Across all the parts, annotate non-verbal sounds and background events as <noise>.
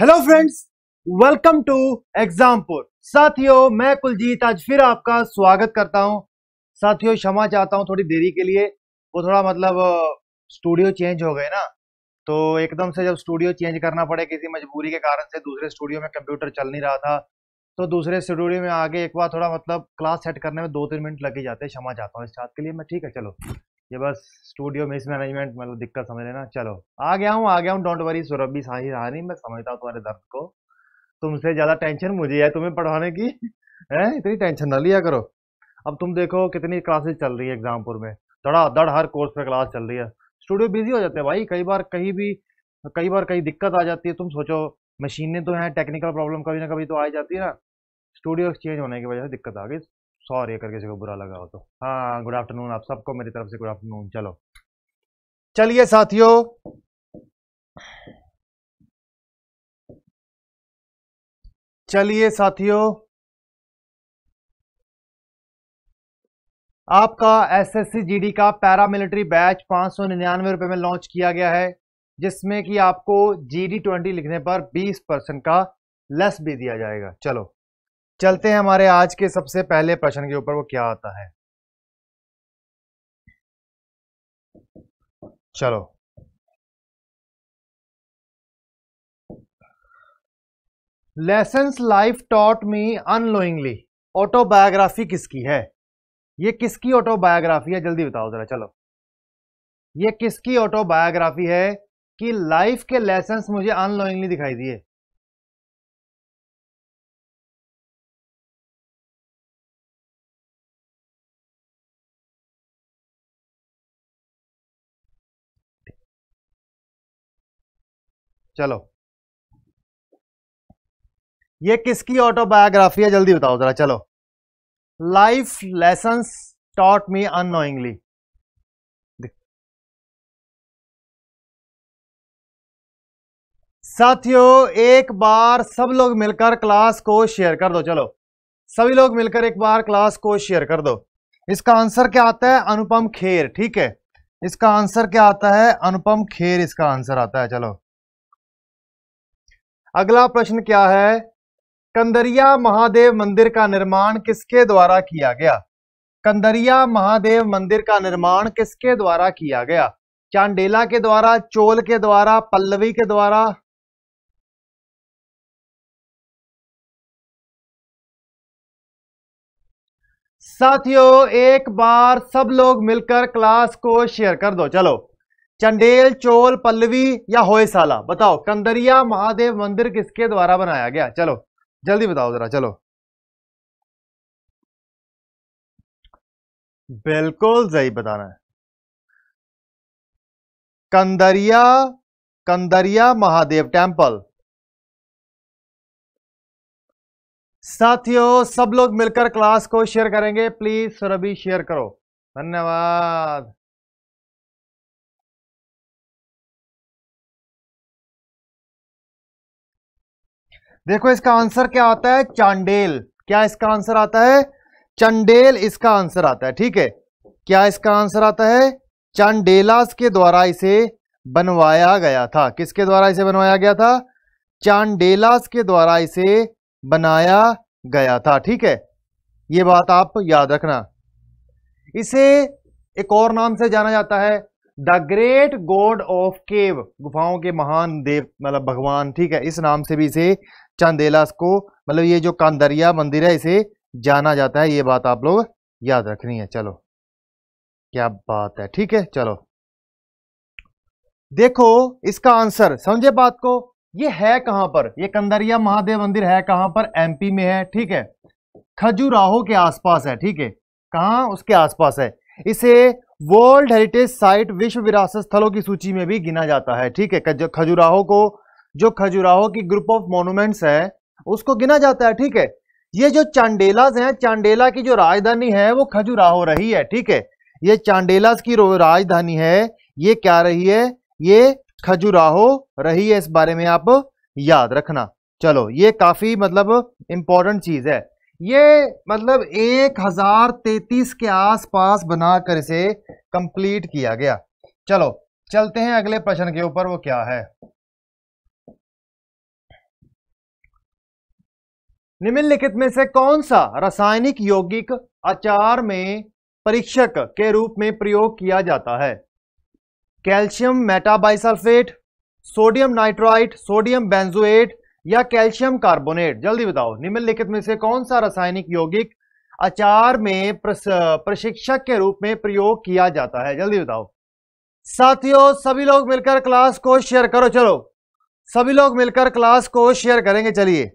Hello friends welcome to Exampur साथियों मैं कुलजीत आज फिर आपका स्वागत करता हूं साथियों क्षमा चाहता हूं थोड़ी देरी के लिए वो थोड़ा मतलब स्टूडियो चेंज हो गए ना तो एकदम से जब स्टूडियो चेंज करना पड़े किसी मजबूरी के कारण से दूसरे स्टूडियो में कंप्यूटर चल नहीं रहा था तो दूसरे स्टूडियो में आगे एक बार थोड़ा मतलब क्लास सेट करने में दो तीन मिनट लग ही जाते क्षमा चाहता हूँ इस बात के लिए मैं ठीक है चलो ये बस स्टूडियो मिसमैनेजमेंट मतलब दिक्कत समझ लेना चलो आ गया हूँ आ गया हूँ डोंट वरी सौरभ भी रहा नहीं मैं समझता हूँ तुम्हारे दर्द को तुमसे ज़्यादा टेंशन मुझे है तुम्हें पढ़ाने की <laughs> है इतनी टेंशन ना लिया करो अब तुम देखो कितनी क्लासेस चल रही है एग्जामपुर में धड़ा धड़ हर कोर्स पे क्लास चल रही है स्टूडियो बिजी हो जाते हैं भाई कई बार कहीं भी कई बार कहीं दिक्कत आ जाती है तुम सोचो मशीनें तो हैं टेक्निकल प्रॉब्लम कभी ना कभी तो आ जाती है ना स्टूडियो एक्सचेंज होने की वजह से दिक्कत आ गई सॉरी अगर किसी को बुरा लगा हो तो हाँ गुड आफ्टरनून आप सबको मेरी तरफ से गुड आफ्टरनून चलो चलिए साथियों चलिए साथियों आपका एसएससी जीडी का पैरामिलिट्री बैच पांच सौ निन्यानवे रुपए में लॉन्च किया गया है जिसमें कि आपको जीडी ट्वेंटी लिखने पर बीस परसेंट का लेस भी दिया जाएगा चलो चलते हैं हमारे आज के सबसे पहले प्रश्न के ऊपर वो क्या आता है चलो lesson life taught me unknowingly autobiography किसकी है ये किसकी ऑटोबायोग्राफी है जल्दी बताओ जरा चलो ये किसकी ऑटोबायोग्राफी है कि लाइफ के लेसन मुझे अनलोइंगली दिखाई दिए चलो ये किसकी ऑटोबायोग्राफी है जल्दी बताओ जरा चलो life lesson taught me unknowingly साथियों एक बार सब लोग मिलकर क्लास को शेयर कर दो चलो सभी लोग मिलकर एक बार क्लास को शेयर कर दो इसका आंसर क्या आता है अनुपम खेर ठीक है इसका आंसर क्या आता है अनुपम खेर इसका आंसर आता है चलो अगला प्रश्न क्या है कंदरिया महादेव मंदिर का निर्माण किसके द्वारा किया गया कंदरिया महादेव मंदिर का निर्माण किसके द्वारा किया गया चांडेला के द्वारा चोल के द्वारा पल्लवी के द्वारा साथियों एक बार सब लोग मिलकर क्लास को शेयर कर दो चलो चंडेल चोल पल्लवी या होयसाला बताओ कंदरिया महादेव मंदिर किसके द्वारा बनाया गया चलो जल्दी बताओ जरा चलो बिल्कुल सही बताना है कंदरिया कंदरिया महादेव टेम्पल साथियों सब लोग मिलकर क्लास को शेयर करेंगे प्लीज सुरभि शेयर करो धन्यवाद देखो इसका आंसर क्या आता है चांडेल क्या इसका आंसर आता है चंडेल इसका आंसर आता है ठीक है क्या इसका आंसर आता है चांडेलास के द्वारा इसे बनवाया गया था किसके द्वारा इसे बनवाया गया था चांडेलास के द्वारा इसे बनाया गया था ठीक है ये बात आप याद रखना इसे एक और नाम से जाना जाता है the great god of cave गुफाओं के महान देव मतलब भगवान ठीक है इस नाम से भी इसे चांदेलास को मतलब ये जो कांदरिया मंदिर है इसे जाना जाता है ये बात आप लोग याद रखनी है चलो क्या बात है ठीक है चलो देखो इसका आंसर समझे बात को ये है कहां पर ये कंदरिया महादेव मंदिर है कहां पर एमपी में है ठीक है खजुराहो के आसपास है ठीक है कहा उसके आसपास है इसे वर्ल्ड हेरिटेज साइट विश्व विरासत स्थलों की सूची में भी गिना जाता है ठीक है खजुराहो को जो खजुराहो की ग्रुप ऑफ मोनूमेंट्स है उसको गिना जाता है ठीक है ये जो चांडेलाज हैं चांडेला की जो राजधानी है वो खजुराहो रही है ठीक है ये चांडेलाज की राजधानी है ये क्या रही है ये खजुराहो रही है इस बारे में आप याद रखना चलो ये काफी मतलब इंपॉर्टेंट चीज है ये मतलब एक हजार तैतीस के आसपास बनाकर इसे कंप्लीट किया गया चलो चलते हैं अगले प्रश्न के ऊपर वो क्या है निम्नलिखित में से कौन सा रासायनिक यौगिक अचार में परीक्षक के रूप में प्रयोग किया जाता है calcium metabisulphite sodium nitrite sodium benzoate या कैल्शियम कार्बोनेट जल्दी बताओ निम्नलिखित में से कौन सा रासायनिक यौगिक अचार में प्रशिक्षक के रूप में प्रयोग किया जाता है जल्दी बताओ साथियों सभी लोग मिलकर क्लास को शेयर करो चलो सभी लोग मिलकर क्लास को शेयर करेंगे चलिए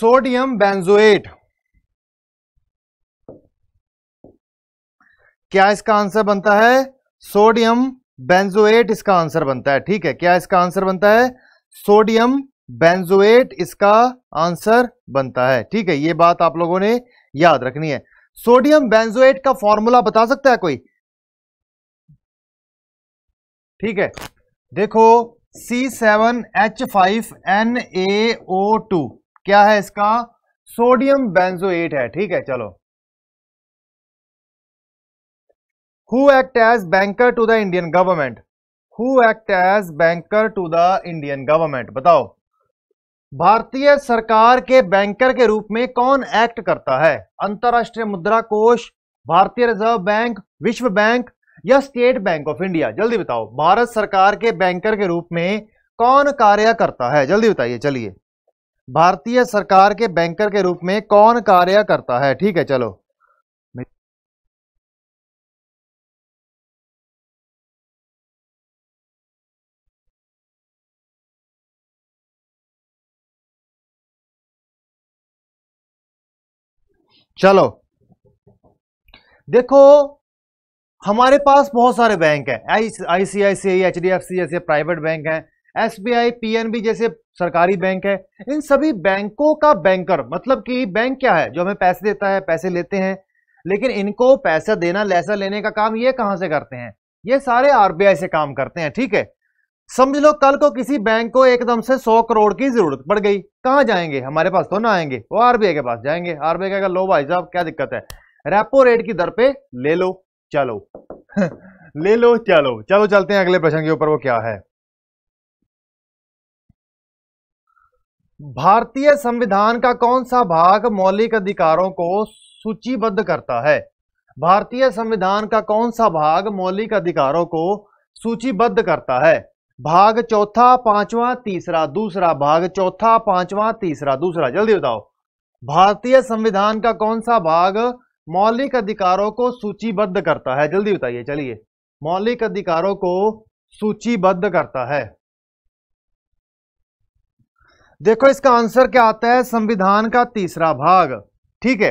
सोडियम बेंजोएट क्या इसका आंसर बनता है सोडियम बेंजोएट इसका आंसर बनता है ठीक है क्या इसका आंसर बनता है सोडियम बेंजोएट इसका आंसर बनता है ठीक है ये बात आप लोगों ने याद रखनी है सोडियम बेंजोएट का फॉर्मूला बता सकता है कोई ठीक है देखो C7H5NaO2 क्या है इसका सोडियम बेंजोएट है ठीक है चलो who act as banker to the Indian government who act as banker to the Indian government बताओ भारतीय सरकार के बैंकर के रूप में कौन एक्ट करता है अंतर्राष्ट्रीय मुद्रा कोष भारतीय रिजर्व बैंक विश्व बैंक या स्टेट बैंक ऑफ इंडिया जल्दी बताओ भारत सरकार के बैंकर के रूप में कौन कार्य करता है जल्दी बताइए चलिए भारतीय सरकार के बैंकर के रूप में कौन कार्य करता है ठीक है चलो चलो देखो हमारे पास बहुत सारे बैंक हैं ICICI H D F C जैसे प्राइवेट बैंक हैं एस बी आई पी जैसे सरकारी बैंक है इन सभी बैंकों का बैंकर मतलब कि बैंक क्या है जो हमें पैसे देता है पैसे लेते हैं लेकिन इनको पैसा देना लैसा लेने का काम ये कहां से करते हैं ये सारे आरबीआई से काम करते हैं ठीक है समझ लो कल को किसी बैंक को एकदम से सौ करोड़ की जरूरत पड़ गई कहां जाएंगे हमारे पास तो ना आएंगे वो आरबीआई के पास जाएंगे आरबीआई का लो भाई साहब क्या दिक्कत है रेपो रेट की दर पे ले लो चलो <laughs> ले लो चलो चलो चलते हैं अगले प्रश्न के ऊपर वो क्या है भारतीय संविधान का कौन सा भाग मौलिक अधिकारों को सूचीबद्ध करता है भारतीय संविधान का कौन सा भाग मौलिक अधिकारों को सूचीबद्ध करता है भाग चौथा पांचवा तीसरा दूसरा भाग चौथा पांचवा तीसरा दूसरा जल्दी बताओ भारतीय संविधान का कौन सा भाग मौलिक अधिकारों को सूचीबद्ध करता है जल्दी बताइए चलिए मौलिक अधिकारों को सूचीबद्ध करता है देखो इसका आंसर क्या आता है संविधान का तीसरा भाग ठीक है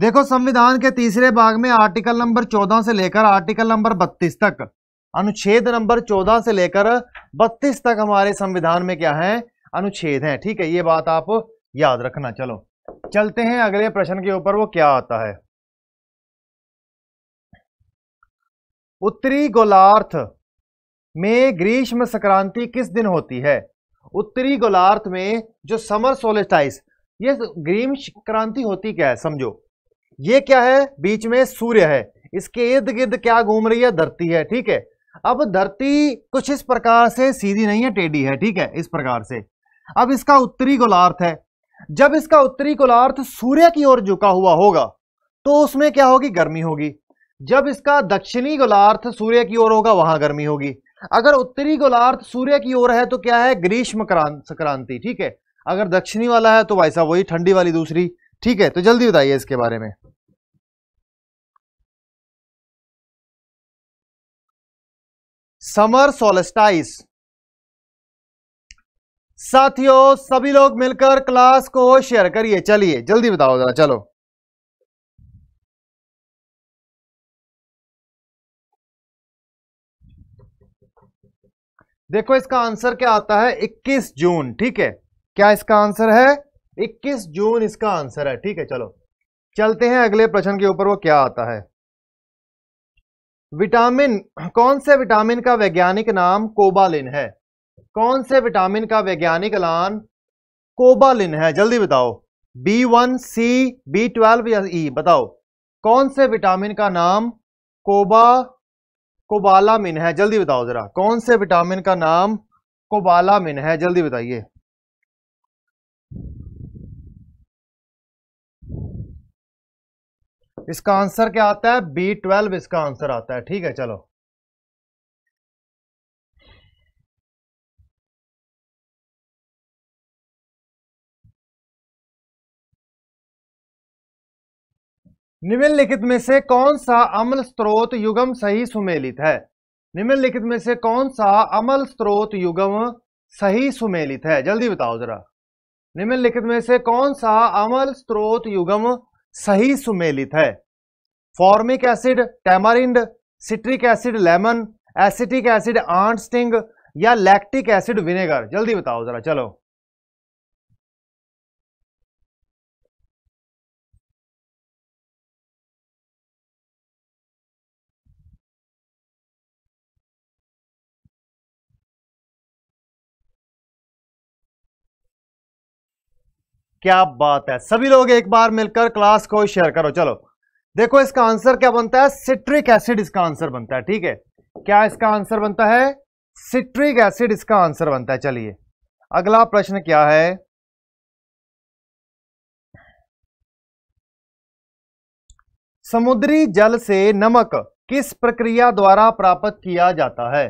देखो संविधान के तीसरे भाग में आर्टिकल नंबर 14 से लेकर आर्टिकल नंबर 32 तक अनुच्छेद नंबर 14 से लेकर 32 तक हमारे संविधान में क्या है अनुच्छेद है ठीक है ये बात आप याद रखना चलो चलते हैं अगले प्रश्न के ऊपर वो क्या आता है उत्तरी गोलार्थ में ग्रीष्म संक्रांति किस दिन होती है उत्तरी गोलार्थ में जो समर सोलेटाइस ये ग्रीम क्रांति होती क्या है समझो ये क्या है बीच में सूर्य है इसके इर्द गिर्द क्या घूम रही है धरती है ठीक है अब धरती कुछ इस प्रकार से सीधी नहीं है टेढ़ी है ठीक है इस प्रकार से अब इसका उत्तरी गोलार्थ है जब इसका उत्तरी गोलार्थ सूर्य की ओर झुका हुआ होगा तो उसमें क्या होगी गर्मी होगी जब इसका दक्षिणी गोलार्थ सूर्य की ओर होगा वहां गर्मी होगी अगर उत्तरी गोलार्ध सूर्य की ओर है तो क्या है ग्रीष्म संक्रांति ठीक है अगर दक्षिणी वाला है तो भाई साहब वही ठंडी वाली दूसरी ठीक है तो जल्दी बताइए इसके बारे में समर सोलस्टाइस साथियों सभी लोग मिलकर क्लास को शेयर करिए चलिए जल्दी बताओ जरा चलो देखो इसका आंसर क्या आता है 21 जून ठीक है क्या इसका आंसर है 21 जून इसका आंसर है ठीक है चलो चलते हैं अगले प्रश्न के ऊपर वो क्या आता है विटामिन कौन से विटामिन का वैज्ञानिक नाम कोबालिन है कौन से विटामिन का वैज्ञानिक नाम कोबालिन है जल्दी बताओ B one C B twelve या ई बताओ कौन से विटामिन का नाम कोबा कोबालामिन है जल्दी बताओ जरा कौन से विटामिन का नाम कोबालामिन है जल्दी बताइए इसका आंसर क्या आता है बी ट्वेल्व इसका आंसर आता है ठीक है चलो निम्नलिखित में से कौन सा अम्ल स्रोत युगम सही सुमेलित है निम्नलिखित में से कौन सा अम्ल स्रोत युगम सही सुमेलित है जल्दी बताओ जरा निम्नलिखित में से कौन सा अम्ल स्रोत युगम सही सुमेलित है formic acid tamarind citric acid lemon acetic acid ant sting या लैक्टिक एसिड विनेगर जल्दी बताओ जरा चलो क्या बात है सभी लोग एक बार मिलकर क्लास को शेयर करो चलो देखो इसका आंसर क्या बनता है सिट्रिक एसिड इसका आंसर बनता है ठीक है क्या इसका आंसर बनता है सिट्रिक एसिड इसका आंसर बनता है चलिए अगला प्रश्न क्या है समुद्री जल से नमक किस प्रक्रिया द्वारा प्राप्त किया जाता है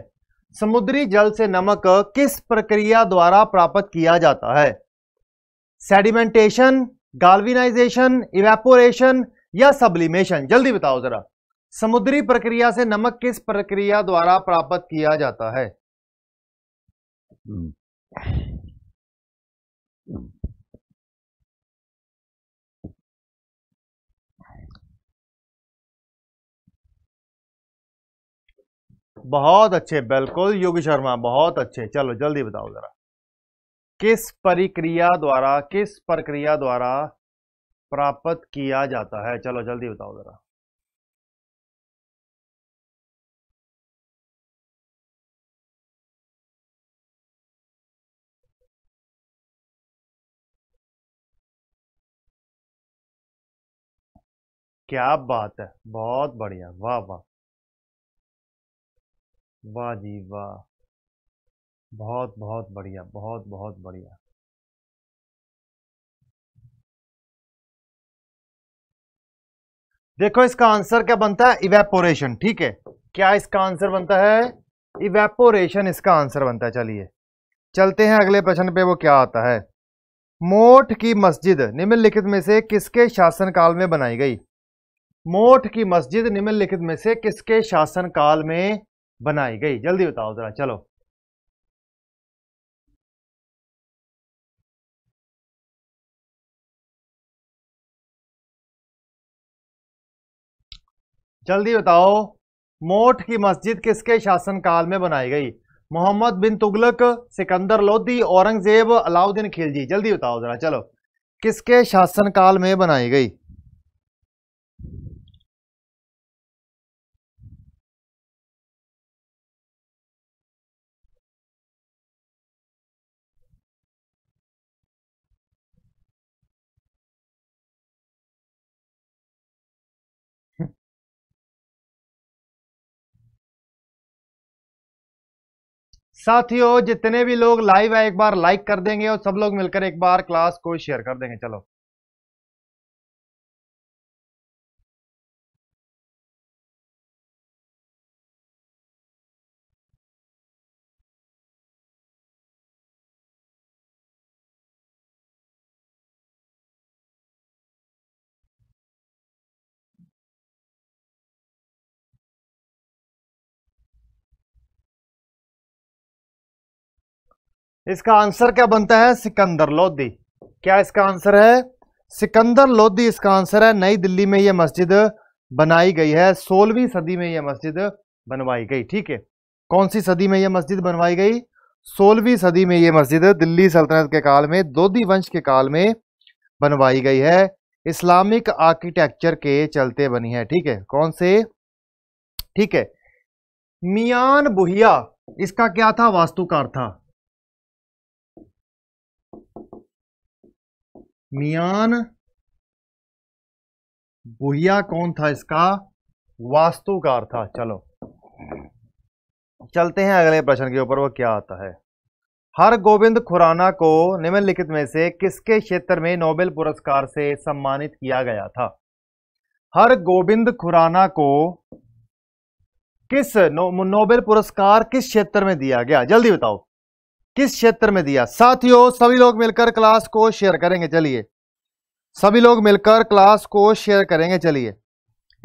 समुद्री जल से नमक किस प्रक्रिया द्वारा प्राप्त किया जाता है सेडिमेंटेशन गाल्विनाइजेशन इवेपोरेशन या सब्लिमेशन जल्दी बताओ जरा समुद्री प्रक्रिया से नमक किस प्रक्रिया द्वारा प्राप्त किया जाता है बहुत अच्छे बिल्कुल योगी शर्मा बहुत अच्छे चलो जल्दी बताओ जरा किस प्रक्रिया द्वारा किस प्रक्रिया द्वारा प्राप्त किया जाता है चलो जल्दी बताओ जरा क्या बात है बहुत बढ़िया वाह वाह वाह जी वाह बहुत बहुत बढ़िया बहुत बहुत बढ़िया देखो इसका आंसर क्या बनता है इवेपोरेशन ठीक है क्या इसका आंसर बनता है इवेपोरेशन इसका आंसर बनता है चलिए चलते हैं अगले प्रश्न पे वो क्या आता है मोठ की मस्जिद निम्नलिखित में से किसके शासनकाल में बनाई गई मोठ की मस्जिद निम्नलिखित में से किसके शासनकाल में बनाई गई जल्दी बताओ जरा चलो जल्दी बताओ मोठ की मस्जिद किसके शासनकाल में बनाई गई मोहम्मद बिन तुगलक सिकंदर लोधी औरंगजेब अलाउद्दीन खिलजी जल्दी बताओ जरा चलो किसके शासनकाल में बनाई गई साथियों जितने भी लोग लाइव है एक बार लाइक कर देंगे और सब लोग मिलकर एक बार क्लास को शेयर कर देंगे चलो इसका आंसर क्या बनता है सिकंदर लोधी क्या इसका आंसर है सिकंदर लोधी इसका आंसर है नई दिल्ली में यह मस्जिद बनाई गई है सोलहवीं सदी में यह मस्जिद बनवाई गई ठीक है कौन सी सदी में यह मस्जिद बनवाई गई सोलहवीं सदी में यह मस्जिद दिल्ली सल्तनत के काल में दोधी वंश के काल में बनवाई गई है इस्लामिक आर्किटेक्चर के चलते बनी है ठीक है कौन से ठीक है मियान बुहिया इसका क्या था वास्तुकार था मियान बुहिया कौन था इसका वास्तुकार था चलो चलते हैं अगले प्रश्न के ऊपर वो क्या आता है हर गोविंद खुराना को निम्नलिखित में से किसके क्षेत्र में नोबेल पुरस्कार से सम्मानित किया गया था हर गोविंद खुराना को किस नो, नोबेल पुरस्कार किस क्षेत्र में दिया गया जल्दी बताओ किस क्षेत्र में दिया साथियों सभी लोग मिलकर क्लास को शेयर करेंगे चलिए सभी लोग मिलकर क्लास को शेयर करेंगे चलिए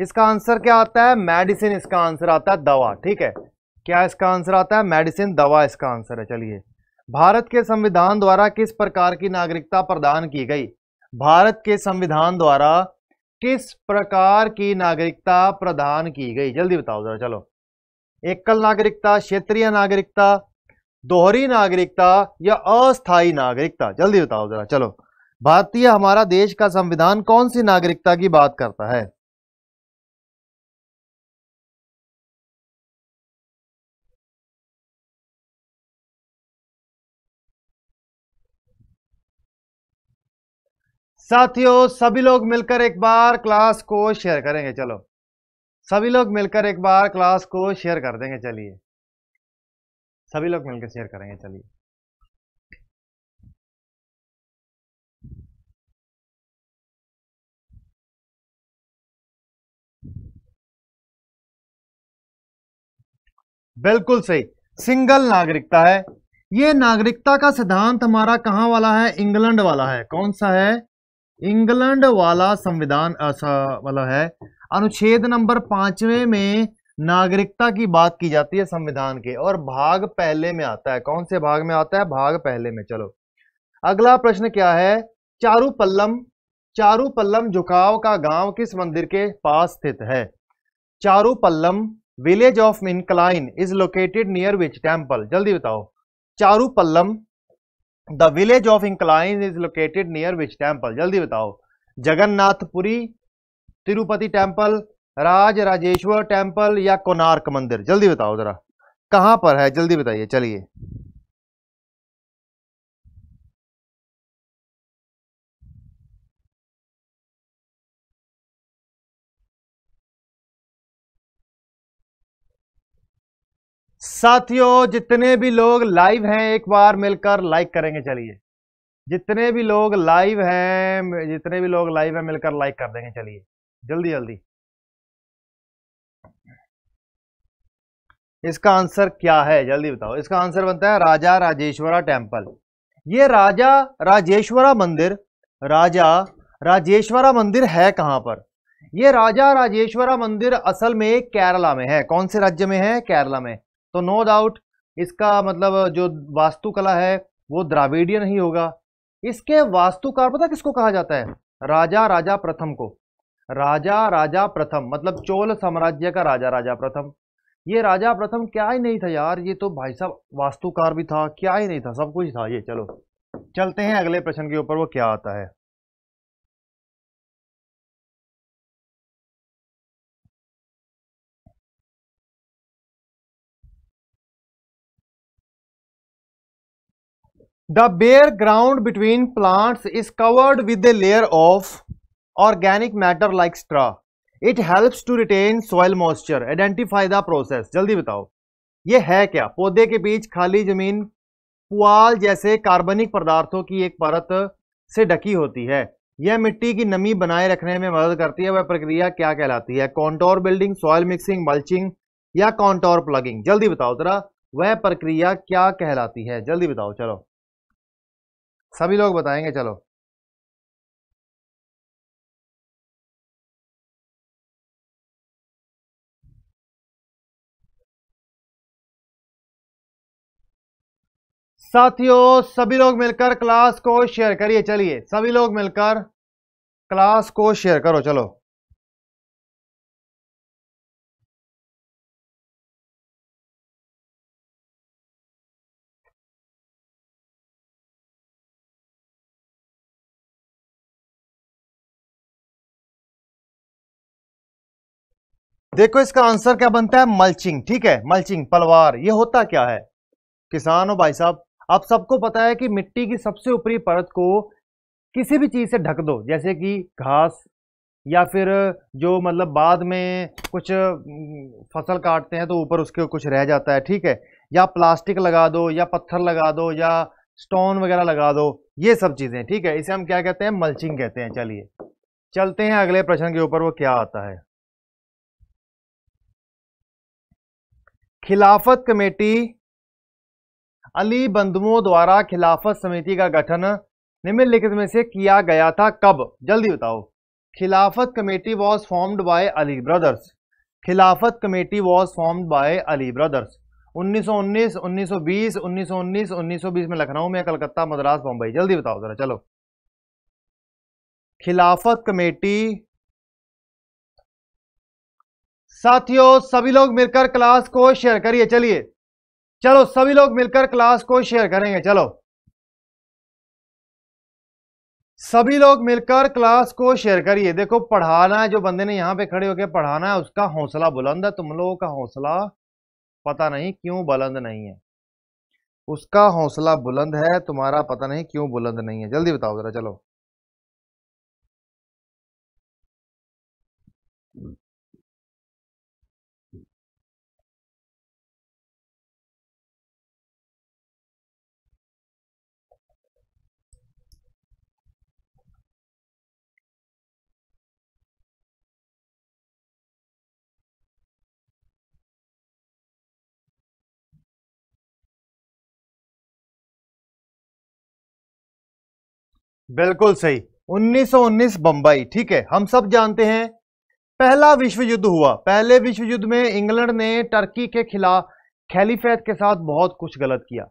इसका आंसर क्या आता है मेडिसिन इसका आंसर आता है दवा ठीक है क्या इसका आंसर आता है मेडिसिन दवा इसका आंसर है चलिए भारत के संविधान द्वारा किस प्रकार की नागरिकता प्रदान की गई भारत के संविधान द्वारा किस प्रकार की नागरिकता प्रदान की गई जल्दी बताओ जरा चलो एकल नागरिकता क्षेत्रीय नागरिकता दोहरी नागरिकता या अस्थाई नागरिकता जल्दी बताओ जरा चलो भारतीय हमारा देश का संविधान कौन सी नागरिकता की बात करता है साथियों सभी लोग मिलकर एक बार क्लास को शेयर करेंगे चलो सभी लोग मिलकर एक बार क्लास को शेयर कर देंगे चलिए सभी लोग मिलकर शेयर करेंगे चलिए बिल्कुल सही सिंगल नागरिकता है ये नागरिकता का सिद्धांत हमारा कहां वाला है इंग्लैंड वाला है कौन सा है इंग्लैंड वाला संविधान वाला है अनुच्छेद नंबर पांचवें में नागरिकता की बात की जाती है संविधान के और भाग पहले में आता है कौन से भाग में आता है भाग पहले में चलो अगला प्रश्न क्या है चारू पल्लम चारू पल्लम झुकाव का गांव किस मंदिर के पास स्थित है Charu Pallam village of incline is located near which temple जल्दी बताओ Charu Pallam the village of incline is located near which temple जल्दी बताओ जगन्नाथपुरी तिरुपति टेम्पल राज राजेश्वर टेम्पल या कोणार्क मंदिर जल्दी बताओ जरा कहां पर है जल्दी बताइए चलिए साथियों जितने भी लोग लाइव हैं एक बार मिलकर लाइक करेंगे चलिए जितने भी लोग लाइव हैं जितने भी लोग लाइव हैं मिलकर लाइक कर देंगे चलिए जल्दी जल्दी इसका आंसर क्या है जल्दी बताओ इसका आंसर बनता है राजा राजेश्वरा टेम्पल ये राजा राजेश्वरा मंदिर राजा राजेश्वरा मंदिर है कहाँ पर ये राजा राजेश्वरा मंदिर असल में केरला में है कौन से राज्य में है केरला में तो नो डाउट इसका मतलब जो वास्तुकला है वो द्राविडियन ही होगा इसके वास्तुकार पता किसको कहा जाता है राजा राजा प्रथम को राजा राजा प्रथम मतलब चोल साम्राज्य का राजा राजा प्रथम ये राजा प्रथम क्या ही नहीं था यार ये तो भाई साहब वास्तुकार भी था क्या ही नहीं था सब कुछ था ये चलो चलते हैं अगले प्रश्न के ऊपर वो क्या आता है the bare ground between plants is covered with the layer of organic matter like straw it helps to retain soil moisture identify the process जल्दी बताओ ये है क्या पौधे के बीच खाली जमीन पुआल जैसे कार्बनिक पदार्थों की एक परत से ढकी होती है यह मिट्टी की नमी बनाए रखने में मदद करती है वह प्रक्रिया क्या कहलाती है contour building soil mixing mulching या कॉन्टोर प्लगिंग जल्दी बताओ जरा वह प्रक्रिया क्या कहलाती है जल्दी बताओ चलो सभी लोग बताएंगे चलो साथियों सभी लोग मिलकर क्लास को शेयर करिए चलिए सभी लोग मिलकर क्लास को शेयर करो चलो देखो इसका आंसर क्या बनता है मल्चिंग ठीक है मल्चिंग पलवार ये होता क्या है किसान हो भाई साहब आप सबको पता है कि मिट्टी की सबसे ऊपरी परत को किसी भी चीज़ से ढक दो जैसे कि घास या फिर जो मतलब बाद में कुछ हम्म, फसल काटते हैं तो ऊपर उसके कुछ रह जाता है ठीक है या प्लास्टिक लगा दो या पत्थर लगा दो या स्टोन वगैरह लगा दो ये सब चीज़ें ठीक है इसे हम क्या कहते हैं मल्चिंग कहते हैं चलिए चलते हैं अगले प्रश्न के ऊपर वो क्या आता है खिलाफत कमेटी अली बंधुओं द्वारा खिलाफत समिति का गठन निम्नलिखित में से किया गया था कब जल्दी बताओ Khilafat committee was formed by Ali brothers Khilafat committee was formed by Ali brothers 1919, 1920, 1919, 1920 में लखनऊ में कलकत्ता मद्रास बम्बई जल्दी बताओ जरा चलो खिलाफत कमेटी साथियों सभी लोग मिलकर क्लास को शेयर करिए चलिए चलो सभी लोग मिलकर क्लास को शेयर करेंगे चलो सभी लोग मिलकर क्लास को शेयर करिए देखो पढ़ाना है जो बंदे ने यहां पे खड़े होकर पढ़ाना है उसका हौसला बुलंद है तुम लोगों का हौसला पता नहीं क्यों बुलंद नहीं है उसका हौसला बुलंद है तुम्हारा पता नहीं क्यों बुलंद नहीं है जल्दी बताओ जरा चलो बिल्कुल सही 1919 बंबई ठीक है हम सब जानते हैं पहला विश्व युद्ध हुआ पहले विश्व युद्ध में इंग्लैंड ने टर्की के खिलाफ खैलीफेद के साथ बहुत कुछ गलत किया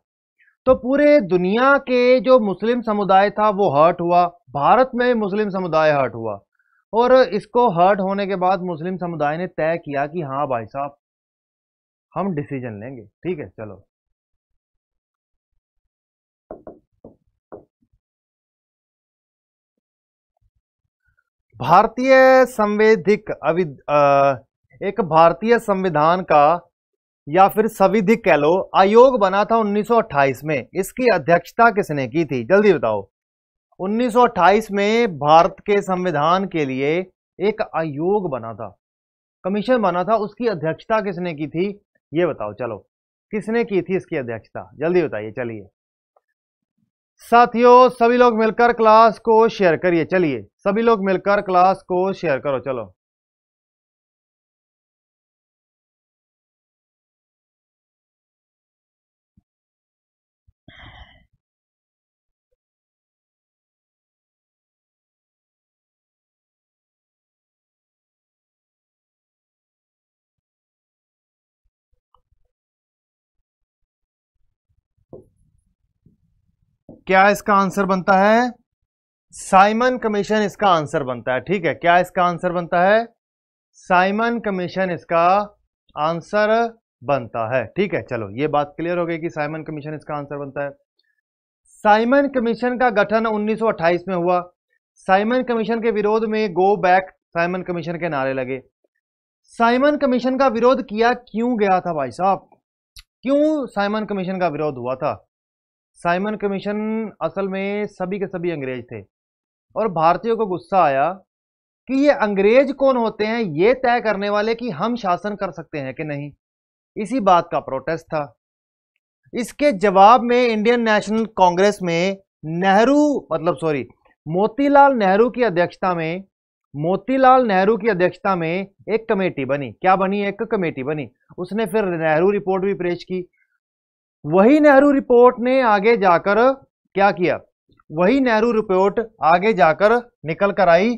तो पूरे दुनिया के जो मुस्लिम समुदाय था वो हर्ट हुआ भारत में मुस्लिम समुदाय हर्ट हुआ और इसको हर्ट होने के बाद मुस्लिम समुदाय ने तय किया कि हाँ भाई साहब हम डिसीजन लेंगे ठीक है चलो भारतीय संवैधिक एक भारतीय संविधान का या फिर संविधिक कह लो आयोग बना था 1928 में इसकी अध्यक्षता किसने की थी जल्दी बताओ 1928 में भारत के संविधान के लिए एक आयोग बना था कमीशन बना था उसकी अध्यक्षता किसने की थी ये बताओ चलो किसने की थी इसकी अध्यक्षता जल्दी बताइए चलिए साथियों सभी लोग मिलकर क्लास को शेयर करिए चलिए सभी लोग मिलकर क्लास को शेयर करो चलो क्या इसका आंसर बनता है साइमन कमीशन इसका आंसर बनता है ठीक है क्या इसका आंसर बनता है साइमन कमीशन इसका आंसर बनता है ठीक है चलो ये बात क्लियर हो गई कि साइमन कमीशन इसका आंसर बनता है साइमन कमीशन का गठन उन्नीस में हुआ साइमन कमीशन के विरोध में गो बैक साइमन कमीशन के नारे लगे साइमन कमीशन का विरोध किया क्यों गया था भाई साहब क्यों साइमन कमीशन का विरोध हुआ था साइमन कमीशन असल में सभी के सभी अंग्रेज थे और भारतीयों को गुस्सा आया कि ये अंग्रेज कौन होते हैं ये तय करने वाले कि हम शासन कर सकते हैं कि नहीं इसी बात का प्रोटेस्ट था इसके जवाब में इंडियन नेशनल कांग्रेस में नेहरू मतलब सॉरी मोतीलाल नेहरू की अध्यक्षता में मोतीलाल नेहरू की अध्यक्षता में एक कमेटी बनी क्या बनी एक कमेटी बनी उसने फिर नेहरू रिपोर्ट भी पेश की वही नेहरू रिपोर्ट ने आगे जाकर क्या किया वही नेहरू रिपोर्ट आगे जाकर निकल कर आई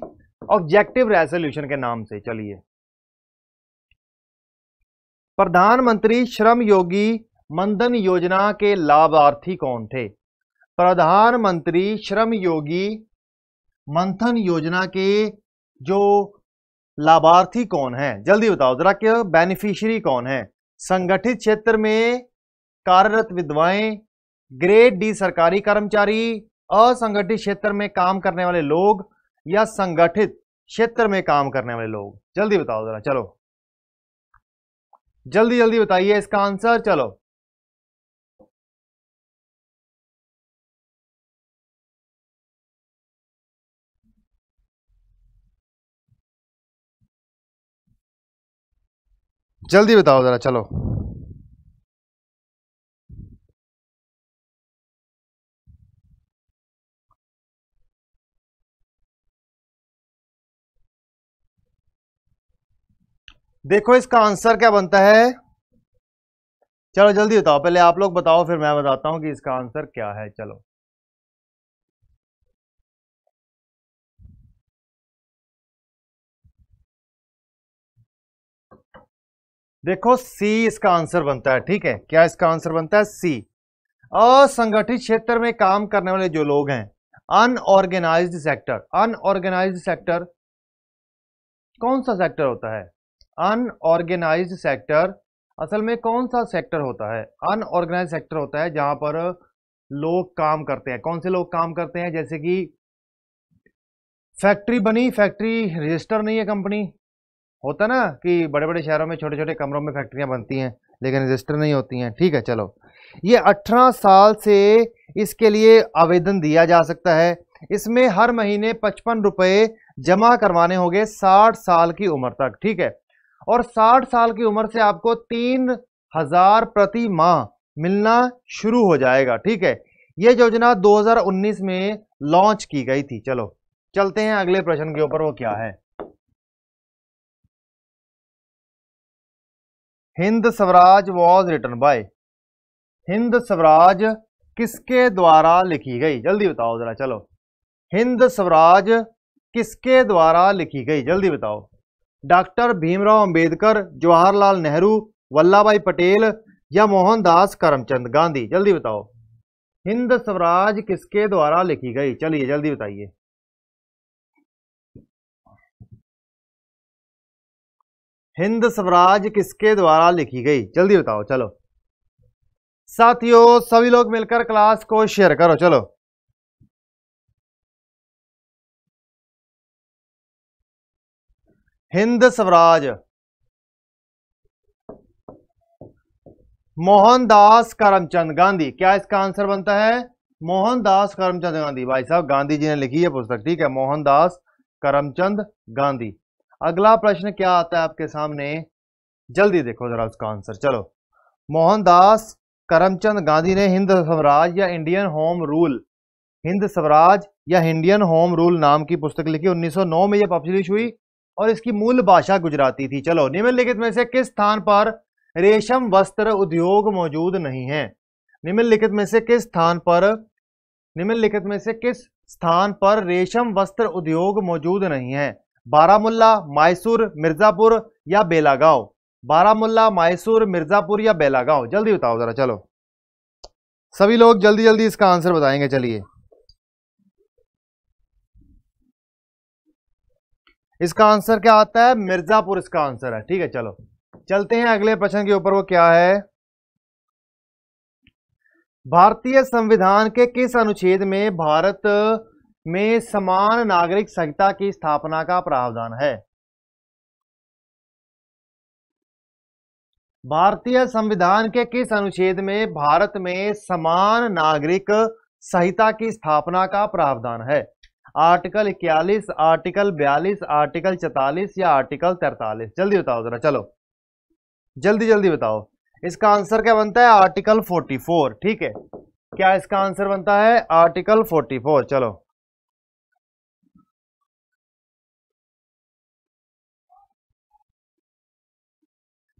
ऑब्जेक्टिव रेजोल्यूशन के नाम से चलिए प्रधानमंत्री श्रम योगी मंदन योजना के लाभार्थी कौन थे प्रधानमंत्री श्रम योगी मंथन योजना के जो लाभार्थी कौन है जल्दी बताओ जरा क्या बेनिफिशियरी कौन है संगठित क्षेत्र में कार्यरत विधवाएं ग्रेड डी सरकारी कर्मचारी असंगठित क्षेत्र में काम करने वाले लोग या संगठित क्षेत्र में काम करने वाले लोग जल्दी बताओ जरा चलो जल्दी जल्दी बताइए इसका आंसर चलो जल्दी बताओ जरा चलो देखो इसका आंसर क्या बनता है चलो जल्दी बताओ पहले आप लोग बताओ फिर मैं बताता हूं कि इसका आंसर क्या है चलो देखो सी इसका आंसर बनता है ठीक है क्या इसका आंसर बनता है सी असंगठित क्षेत्र में काम करने वाले जो लोग हैं अनऑर्गेनाइज्ड सेक्टर अनऑर्गेनाइज्ड सेक्टर कौन सा सेक्टर होता है अनऑर्गेनाइज सेक्टर असल में कौन सा सेक्टर होता है अनऑर्गेनाइज सेक्टर होता है जहां पर लोग काम करते हैं कौन से लोग काम करते हैं जैसे कि फैक्ट्री बनी फैक्ट्री रजिस्टर नहीं है कंपनी होता ना कि बड़े बड़े शहरों में छोटे छोटे कमरों में फैक्ट्रियां बनती हैं लेकिन रजिस्टर नहीं होती हैं ठीक है चलो ये 18 साल से इसके लिए आवेदन दिया जा सकता है इसमें हर महीने पचपन रुपये जमा करवाने होंगे 60 साल की उम्र तक ठीक है और 60 साल की उम्र से आपको तीन हजार प्रति माह मिलना शुरू हो जाएगा ठीक है ये योजना 2019 में लॉन्च की गई थी चलो चलते हैं अगले प्रश्न के ऊपर वो क्या है Hind Swaraj was written by Hind Swaraj किसके द्वारा लिखी गई जल्दी बताओ जरा चलो हिंद स्वराज किसके द्वारा लिखी गई जल्दी बताओ डॉक्टर भीमराव अंबेडकर जवाहरलाल नेहरू वल्लभ भाई पटेल या मोहनदास करमचंद गांधी जल्दी बताओ हिंद स्वराज किसके द्वारा लिखी गई चलिए जल्दी बताइए हिंद स्वराज किसके द्वारा लिखी गई जल्दी बताओ चलो साथियों सभी लोग मिलकर क्लास को शेयर करो चलो हिंद स्वराज मोहनदास करमचंद गांधी क्या इसका आंसर बनता है मोहनदास करमचंद गांधी भाई साहब गांधी जी ने लिखी है पुस्तक ठीक है मोहनदास करमचंद गांधी अगला प्रश्न क्या आता है आपके सामने जल्दी देखो जरा उसका आंसर चलो मोहनदास करमचंद गांधी ने हिंद स्वराज या Indian home rule Hind Swaraj या इंडियन होम रूल नाम की पुस्तक लिखी 1909 में यह पब्लिश हुई और इसकी मूल भाषा गुजराती थी चलो निम्नलिखित में से किस स्थान पर रेशम वस्त्र उद्योग मौजूद नहीं है निम्नलिखित में से किस स्थान पर निम्नलिखित में से किस स्थान पर रेशम वस्त्र उद्योग मौजूद नहीं है बारामुल्ला मैसूर मिर्जापुर या बेलागांव बारामुल्ला मैसूर मिर्जापुर या बेलागांव जल्दी बताओ जरा चलो सभी लोग जल्दी जल्दी इसका आंसर बताएंगे चलिए इसका आंसर क्या आता है मिर्जापुर इसका आंसर है ठीक है चलो चलते हैं अगले प्रश्न के ऊपर वो क्या है भारतीय संविधान के किस अनुच्छेद में भारत में समान नागरिक संहिता की स्थापना का प्रावधान है भारतीय संविधान के किस अनुच्छेद में भारत में समान नागरिक संहिता की स्थापना का प्रावधान है आर्टिकल इक्यालीस आर्टिकल बयालीस आर्टिकल चौतालीस या आर्टिकल तैतालीस जल्दी बताओ जरा चलो जल्दी जल्दी बताओ इसका आंसर क्या बनता है आर्टिकल 44 ठीक है क्या इसका आंसर बनता है आर्टिकल 44 चलो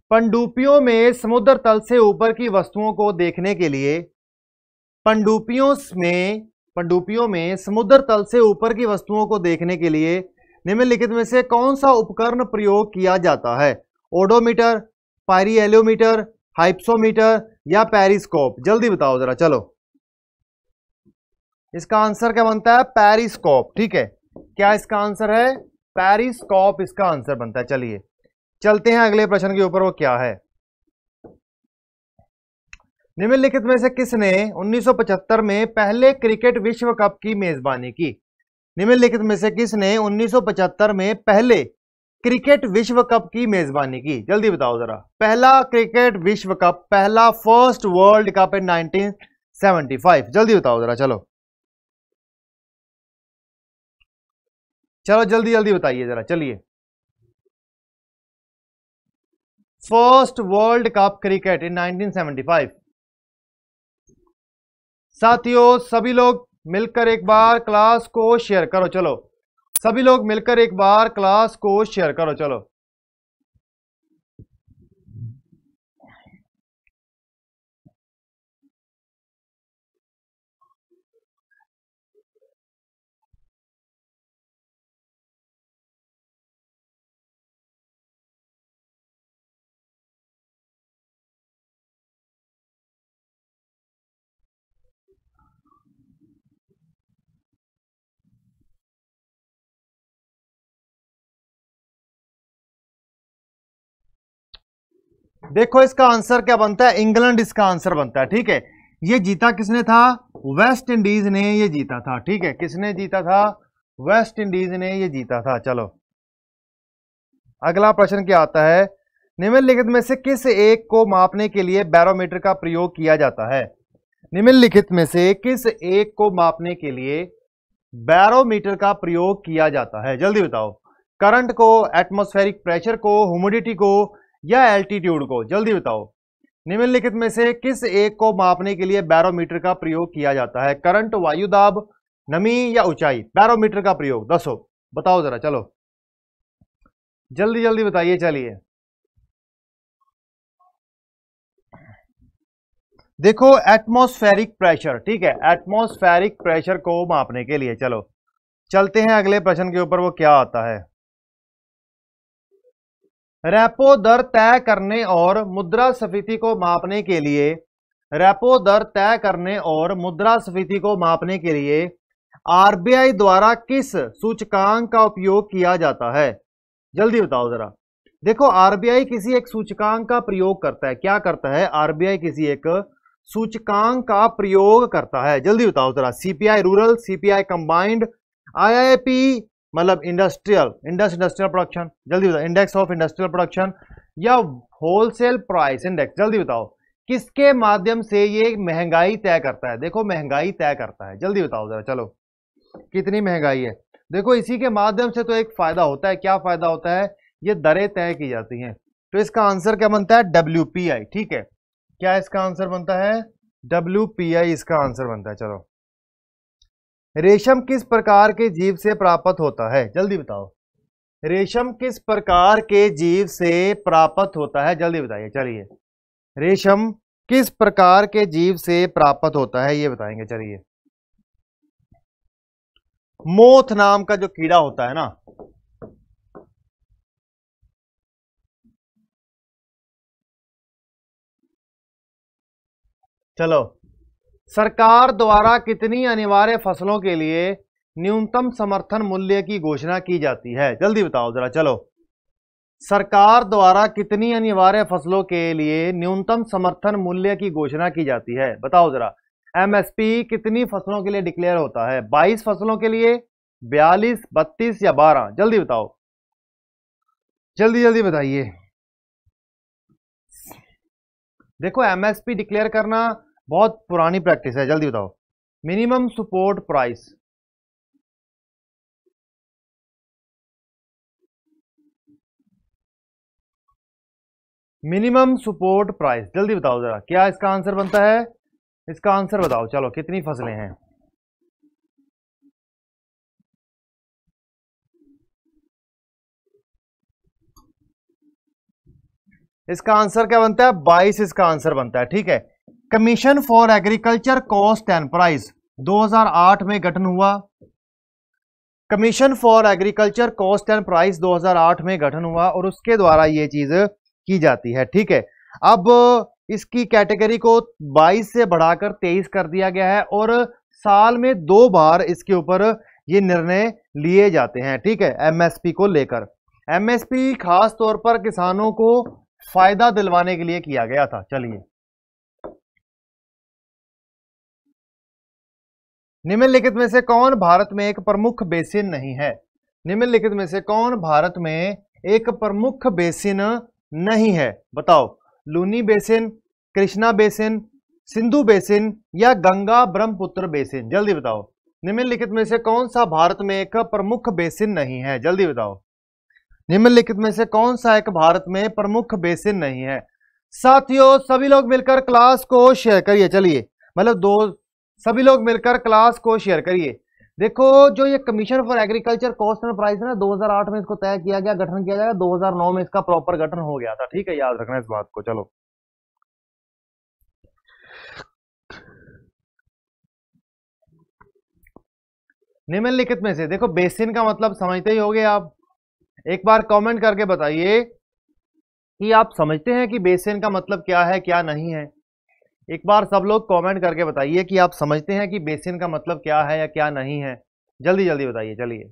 पंडुपियों में समुद्र तल से ऊपर की वस्तुओं को देखने के लिए पंडुपियों में पंडुपियों में समुद्र तल से ऊपर की वस्तुओं को देखने के लिए निम्नलिखित में से कौन सा उपकरण प्रयोग किया जाता है ओडोमीटर पायरिएलोमीटर हाइप्सोमीटर या पेरिस्कोप जल्दी बताओ जरा चलो इसका आंसर क्या बनता है पेरिस्कोप ठीक है क्या इसका आंसर है पेरिस्कोप इसका आंसर बनता है चलिए चलते हैं अगले प्रश्न के ऊपर वो क्या है निम्नलिखित में से किसने 1975 में पहले क्रिकेट विश्व कप की मेजबानी की निम्नलिखित में से किसने 1975 में पहले क्रिकेट विश्व कप की मेजबानी की जल्दी बताओ जरा पहला क्रिकेट विश्व कप पहला फर्स्ट वर्ल्ड कप इन 1975 जल्दी बताओ जरा चलो चलो जल्दी जल्दी बताइए जरा चलिए first world cup cricket in 1975 साथियों सभी लोग मिलकर एक बार क्लास को शेयर करो चलो सभी लोग मिलकर एक बार क्लास को शेयर करो चलो देखो इसका आंसर क्या बनता है इंग्लैंड इसका आंसर बनता है ठीक है ये जीता किसने था वेस्ट इंडीज ने ये जीता था ठीक है किसने जीता था वेस्ट इंडीज ने ये जीता था चलो अगला प्रश्न क्या आता है निम्नलिखित में से किस एक को मापने के लिए बैरोमीटर का प्रयोग किया जाता है निम्नलिखित में से किस एक को मापने के लिए बैरोमीटर का प्रयोग किया जाता है जल्दी बताओ करंट को एटमोस्फेरिक प्रेशर को ह्यूमिडिटी को या एल्टीट्यूड को जल्दी बताओ निम्नलिखित में से किस एक को मापने के लिए बैरोमीटर का प्रयोग किया जाता है करंट वायु दाब नमी या ऊंचाई बैरोमीटर का प्रयोग दसो बताओ जरा चलो जल्दी जल्दी बताइए चलिए देखो एटमॉस्फेरिक प्रेशर ठीक है एटमॉस्फेरिक प्रेशर को मापने के लिए चलो चलते हैं अगले प्रश्न के ऊपर वो क्या आता है रेपो दर तय करने और स्फीति को मापने के लिए रेपो दर तय करने और मुद्रा स्फीति को मापने के लिए आरबीआई द्वारा किस सूचकांक का उपयोग किया जाता है जल्दी बताओ जरा देखो आरबीआई किसी एक सूचकांक का प्रयोग करता है क्या करता है आरबीआई किसी एक सूचकांक का प्रयोग करता है जल्दी बताओ जरा CPI rural CPI combined IIP मतलब इंडस्ट्रियल इंडस इंडस्ट्रियल प्रोडक्शन जल्दी बताओ इंडेक्स ऑफ इंडस्ट्रियल प्रोडक्शन या होलसेल प्राइस इंडेक्स जल्दी बताओ किसके माध्यम से ये महंगाई तय करता है देखो महंगाई तय करता है जल्दी बताओ जरा चलो कितनी महंगाई है देखो इसी के माध्यम से तो एक फायदा होता है क्या फायदा होता है ये दरें तय की जाती हैं तो इसका आंसर क्या बनता है डब्ल्यू ठीक है क्या इसका आंसर बनता है डब्ल्यू इसका आंसर बनता है चलो रेशम किस प्रकार के जीव से प्राप्त होता है जल्दी बताओ रेशम किस प्रकार के जीव से प्राप्त होता है जल्दी बताइए चलिए रेशम किस प्रकार के जीव से प्राप्त होता है ये बताएंगे चलिए मोथ नाम का जो कीड़ा होता है ना चलो सरकार द्वारा कितनी अनिवार्य फसलों के लिए न्यूनतम समर्थन मूल्य की घोषणा की जाती है जल्दी बताओ जरा चलो सरकार द्वारा कितनी अनिवार्य फसलों के लिए न्यूनतम समर्थन मूल्य की घोषणा की जाती है बताओ जरा एमएसपी कितनी फसलों के लिए डिक्लेयर होता है 22 फसलों के लिए 42, 32 या 12 जल्दी बताओ जल्दी जल्दी बताइए देखो एमएसपी डिक्लेयर करना बहुत पुरानी प्रैक्टिस है जल्दी बताओ minimum support price minimum support price जल्दी बताओ जरा क्या इसका आंसर बनता है इसका आंसर बताओ चलो कितनी फसलें हैं इसका आंसर क्या बनता है 22 इसका आंसर बनता है ठीक है commission for agriculture cost and price 2008 में गठन हुआ commission for agriculture cost and price 2008 में गठन हुआ और उसके द्वारा ये चीज की जाती है ठीक है अब इसकी कैटेगरी को 22 से बढ़ाकर 23 कर दिया गया है और साल में दो बार इसके ऊपर ये निर्णय लिए जाते हैं ठीक है एमएसपी को लेकर एमएसपी खास तौर पर किसानों को फायदा दिलवाने के लिए किया गया था चलिए निम्नलिखित में से कौन भारत में एक प्रमुख बेसिन नहीं है निम्नलिखित में से कौन भारत में एक प्रमुख बेसिन नहीं है बताओ Luni basin Krishna basin Sindhu basin या गंगा ब्रह्मपुत्र बेसिन जल्दी बताओ निम्नलिखित में से कौन सा भारत में एक प्रमुख बेसिन नहीं है जल्दी बताओ निम्नलिखित में से कौन सा एक भारत में प्रमुख बेसिन नहीं है साथियों सभी लोग मिलकर क्लास को शेयर करिए चलिए मतलब दो सभी लोग मिलकर क्लास को शेयर करिए देखो जो ये commission for agriculture cost and price है ना 2008 में इसको तय किया गया गठन किया गया 2009 में इसका प्रॉपर गठन हो गया था ठीक है याद रखना इस बात को चलो निम्नलिखित में से देखो बेसिन का मतलब समझते ही होगे आप एक बार कमेंट करके बताइए कि आप समझते हैं कि बेसिन का मतलब क्या है क्या नहीं है एक बार सब लोग कमेंट करके बताइए कि आप समझते हैं कि बेसिन का मतलब क्या है या क्या नहीं है जल्दी जल्दी बताइए चलिए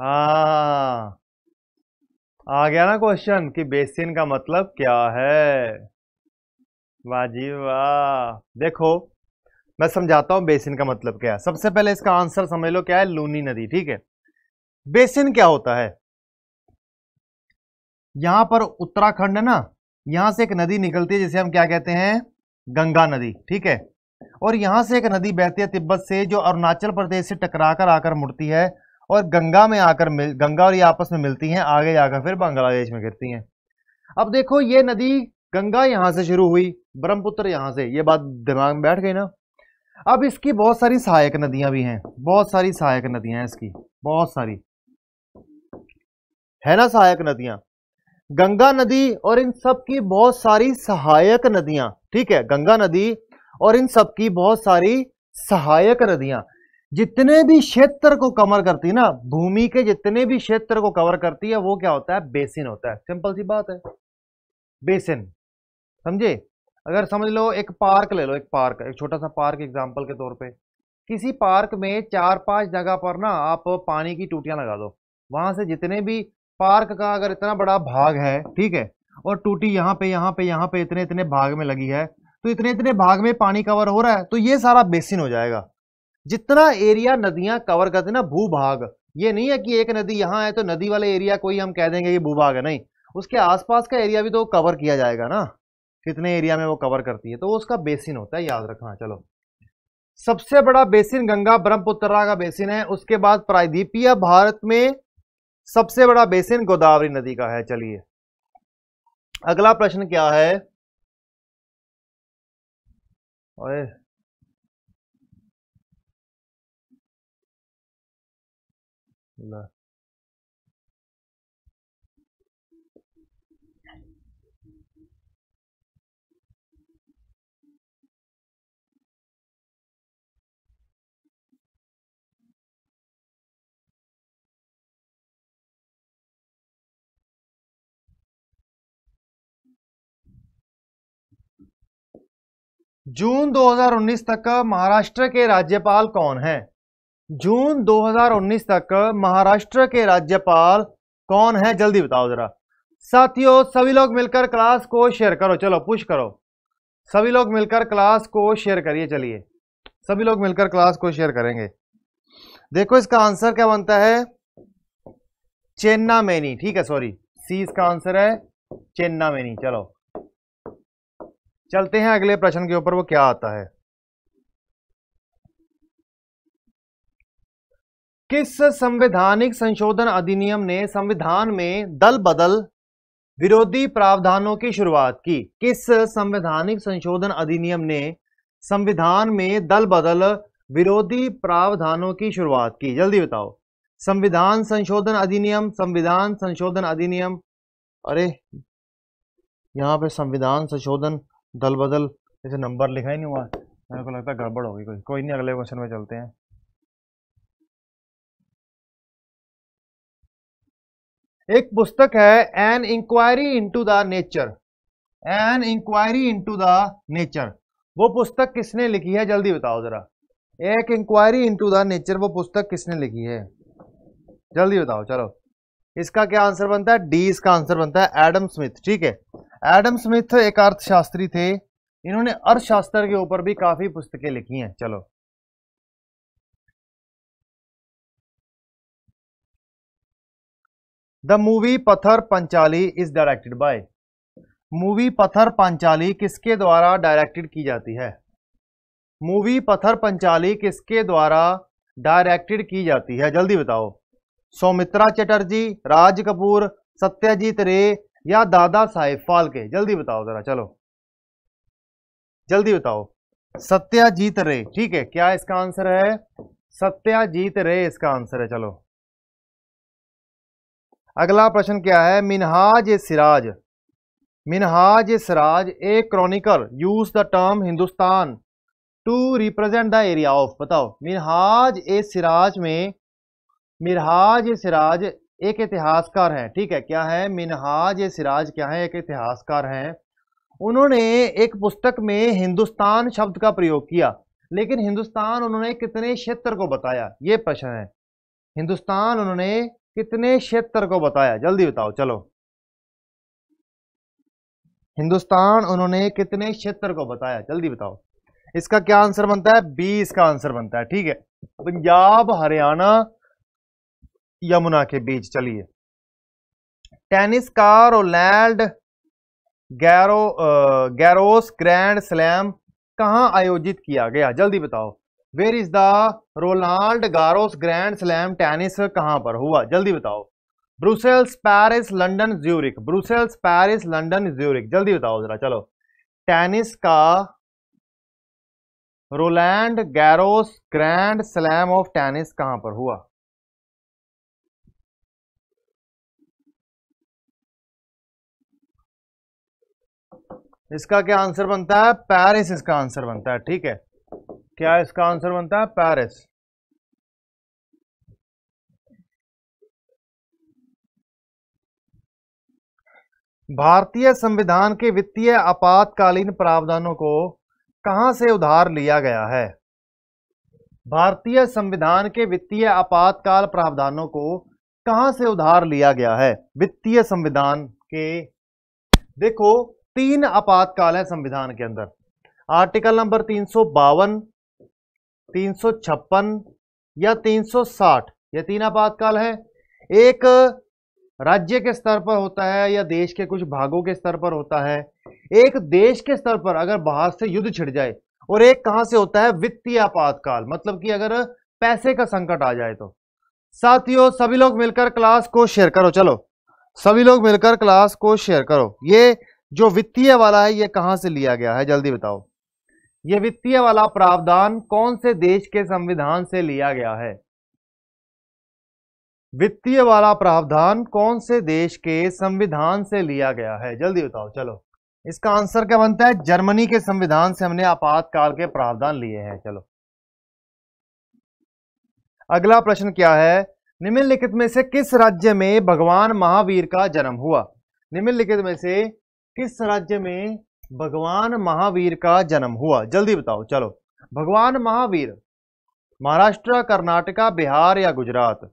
हाँ। आ गया ना क्वेश्चन कि बेसिन का मतलब क्या है वाजी वाह देखो मैं समझाता हूँ बेसिन का मतलब क्या है सबसे पहले इसका आंसर समझ लो क्या है लूनी नदी ठीक है बेसिन क्या होता है यहां पर उत्तराखंड है ना यहां से एक नदी निकलती है जिसे हम क्या कहते हैं गंगा नदी ठीक है और यहां से एक नदी बहती है तिब्बत से जो अरुणाचल प्रदेश से टकरा कर आकर मुड़ती है और गंगा में आकर मिल गंगा और ये आपस में मिलती हैं आगे जाकर फिर बांग्लादेश में गिरती हैं अब देखो ये नदी गंगा यहां से शुरू हुई ब्रह्मपुत्र यहां से ये बात दिमाग में बैठ गई ना अब इसकी बहुत सारी सहायक नदियां भी हैं बहुत सारी सहायक नदियां हैं इसकी बहुत सारी है ना सहायक नदियां गंगा नदी और इन सब की बहुत सारी सहायक नदियां ठीक है गंगा नदी और इन सब की बहुत सारी सहायक नदियां जितने भी क्षेत्र को कवर करती है ना भूमि के जितने भी क्षेत्र को कवर करती है वो क्या होता है बेसिन होता है सिंपल सी बात है बेसिन समझे अगर समझ लो एक पार्क ले लो एक पार्क एक छोटा सा पार्क एग्जाम्पल के तौर पर किसी पार्क में चार पांच जगह पर ना आप पानी की टूटियाँ लगा दो वहाँ से जितने भी पार्क का अगर इतना बड़ा भाग है ठीक है और टूटी यहाँ पे यहाँ पे यहाँ पे इतने इतने भाग में लगी है तो इतने इतने भाग में पानी कवर हो रहा है तो ये सारा बेसिन हो जाएगा जितना एरिया नदियां कवर करते ना भूभाग ये नहीं है कि एक नदी यहाँ है तो नदी वाले एरिया को ही हम कह देंगे ये भूभाग है नहीं उसके आसपास का एरिया भी तो कवर किया जाएगा ना कितने एरिया में वो कवर करती है तो उसका बेसिन होता है याद रखना चलो सबसे बड़ा बेसिन गंगा ब्रह्मपुत्रा का बेसिन है उसके बाद प्रायद्वीपीय भारत में सबसे बड़ा बेसिन गोदावरी नदी का है चलिए अगला प्रश्न क्या है ओए ला जून 2019 तक महाराष्ट्र के राज्यपाल कौन हैं जून 2019 तक महाराष्ट्र के राज्यपाल कौन है जल्दी बताओ जरा साथियों सभी लोग मिलकर क्लास को शेयर करो चलो पुश करो सभी लोग मिलकर क्लास को शेयर करिए चलिए सभी लोग मिलकर क्लास को शेयर करेंगे देखो इसका आंसर क्या बनता है चेन्ना मैनी ठीक है सॉरी सी इसका आंसर है चेन्ना मैनी चलो चलते हैं अगले प्रश्न के ऊपर वो क्या आता है किस संवैधानिक संशोधन अधिनियम ने संविधान में दल बदल विरोधी प्रावधानों की शुरुआत की किस संवैधानिक संशोधन अधिनियम ने संविधान में दल बदल विरोधी प्रावधानों की शुरुआत की जल्दी बताओ संविधान संशोधन अधिनियम संविधान संशोधन अधिनियम अरे यहां पे संविधान संशोधन दल बदल जैसे नंबर लिखा ही नहीं हुआ मेरे को लगता है गड़बड़ होगी कोई कोई नहीं अगले क्वेश्चन में चलते हैं एक पुस्तक है an inquiry into the nature an inquiry into the nature वो पुस्तक किसने लिखी है जल्दी बताओ जरा एक इंक्वायरी इनटू द नेचर वो पुस्तक किसने लिखी है जल्दी बताओ चलो इसका क्या आंसर बनता है डी इसका आंसर बनता है एडम स्मिथ ठीक है एडम स्मिथ एक अर्थशास्त्री थे इन्होंने अर्थशास्त्र के ऊपर भी काफी पुस्तकें लिखी हैं चलो the movie Pather Panchali is directed by movie Pather Panchali किसके द्वारा डायरेक्टेड की जाती है मूवी पत्थर पंचाली किसके द्वारा डायरेक्टेड की जाती है जल्दी बताओ सौमित्रा चटर्जी राज कपूर सत्यजीत रे या दादा साहेब फालके जल्दी बताओ जरा चलो जल्दी बताओ सत्याजीत रे ठीक है क्या इसका आंसर है सत्याजीत रे इसका आंसर है चलो अगला प्रश्न क्या है Minhaj e Siraj Minhaj e Siraj a chronicle use the term Hindustan to represent the area of बताओ मिनहाज ए सिराज में मिनहाज ए सिराज एक इतिहासकार हैं ठीक है क्या है मिनहाज ए सिराज क्या है एक इतिहासकार हैं उन्होंने एक पुस्तक में हिंदुस्तान शब्द का प्रयोग किया लेकिन हिंदुस्तान उन्होंने कितने क्षेत्र को बताया ये प्रश्न है हिंदुस्तान उन्होंने कितने क्षेत्र को बताया जल्दी बताओ चलो हिंदुस्तान उन्होंने कितने क्षेत्र को बताया जल्दी बताओ इसका क्या आंसर बनता है बी इसका आंसर बनता है ठीक है पंजाब हरियाणा यमुना के बीच चलिए tennis car land garro Garros grand slam कहाँ आयोजित किया गया जल्दी बताओ where is the Ronald Garros grand slam tennis कहाँ पर हुआ जल्दी बताओ Brussels Paris London Zurich Brussels Paris London Zurich जल्दी बताओ जरा चलो टेनिस का Roland Garros grand slam of tennis कहाँ पर हुआ इसका क्या आंसर बनता है पेरिस इसका आंसर बनता है ठीक है क्या इसका आंसर बनता है पेरिस भारतीय संविधान के वित्तीय आपातकालीन प्रावधानों को कहां से उधार लिया गया है भारतीय संविधान के वित्तीय आपातकाल प्रावधानों को कहां से उधार लिया गया है वित्तीय संविधान के देखो तीन आपातकाल है संविधान के अंदर आर्टिकल नंबर तीन सौ बावन तीन सौ छप्पन या तीन सौ साठ ये तीन आपातकाल है एक राज्य के स्तर पर होता है या देश के कुछ भागों के स्तर पर होता है एक देश के स्तर पर अगर बाहर से युद्ध छिड़ जाए और एक कहां से होता है वित्तीय आपातकाल मतलब कि अगर पैसे का संकट आ जाए तो साथियों सभी लोग मिलकर क्लास को शेयर करो चलो सभी लोग मिलकर क्लास को शेयर करो ये जो वित्तीय वाला है ये कहां से लिया गया है जल्दी बताओ ये वित्तीय वाला प्रावधान कौन से देश के संविधान से लिया गया है वित्तीय वाला प्रावधान कौन से देश के संविधान से लिया गया है जल्दी बताओ चलो इसका आंसर क्या बनता है जर्मनी के संविधान से हमने आपातकाल के प्रावधान लिए हैं चलो अगला प्रश्न क्या है निम्नलिखित में से किस राज्य में भगवान महावीर का जन्म हुआ निम्नलिखित में से किस राज्य में भगवान महावीर का जन्म हुआ जल्दी बताओ चलो भगवान महावीर महाराष्ट्र कर्नाटका बिहार या गुजरात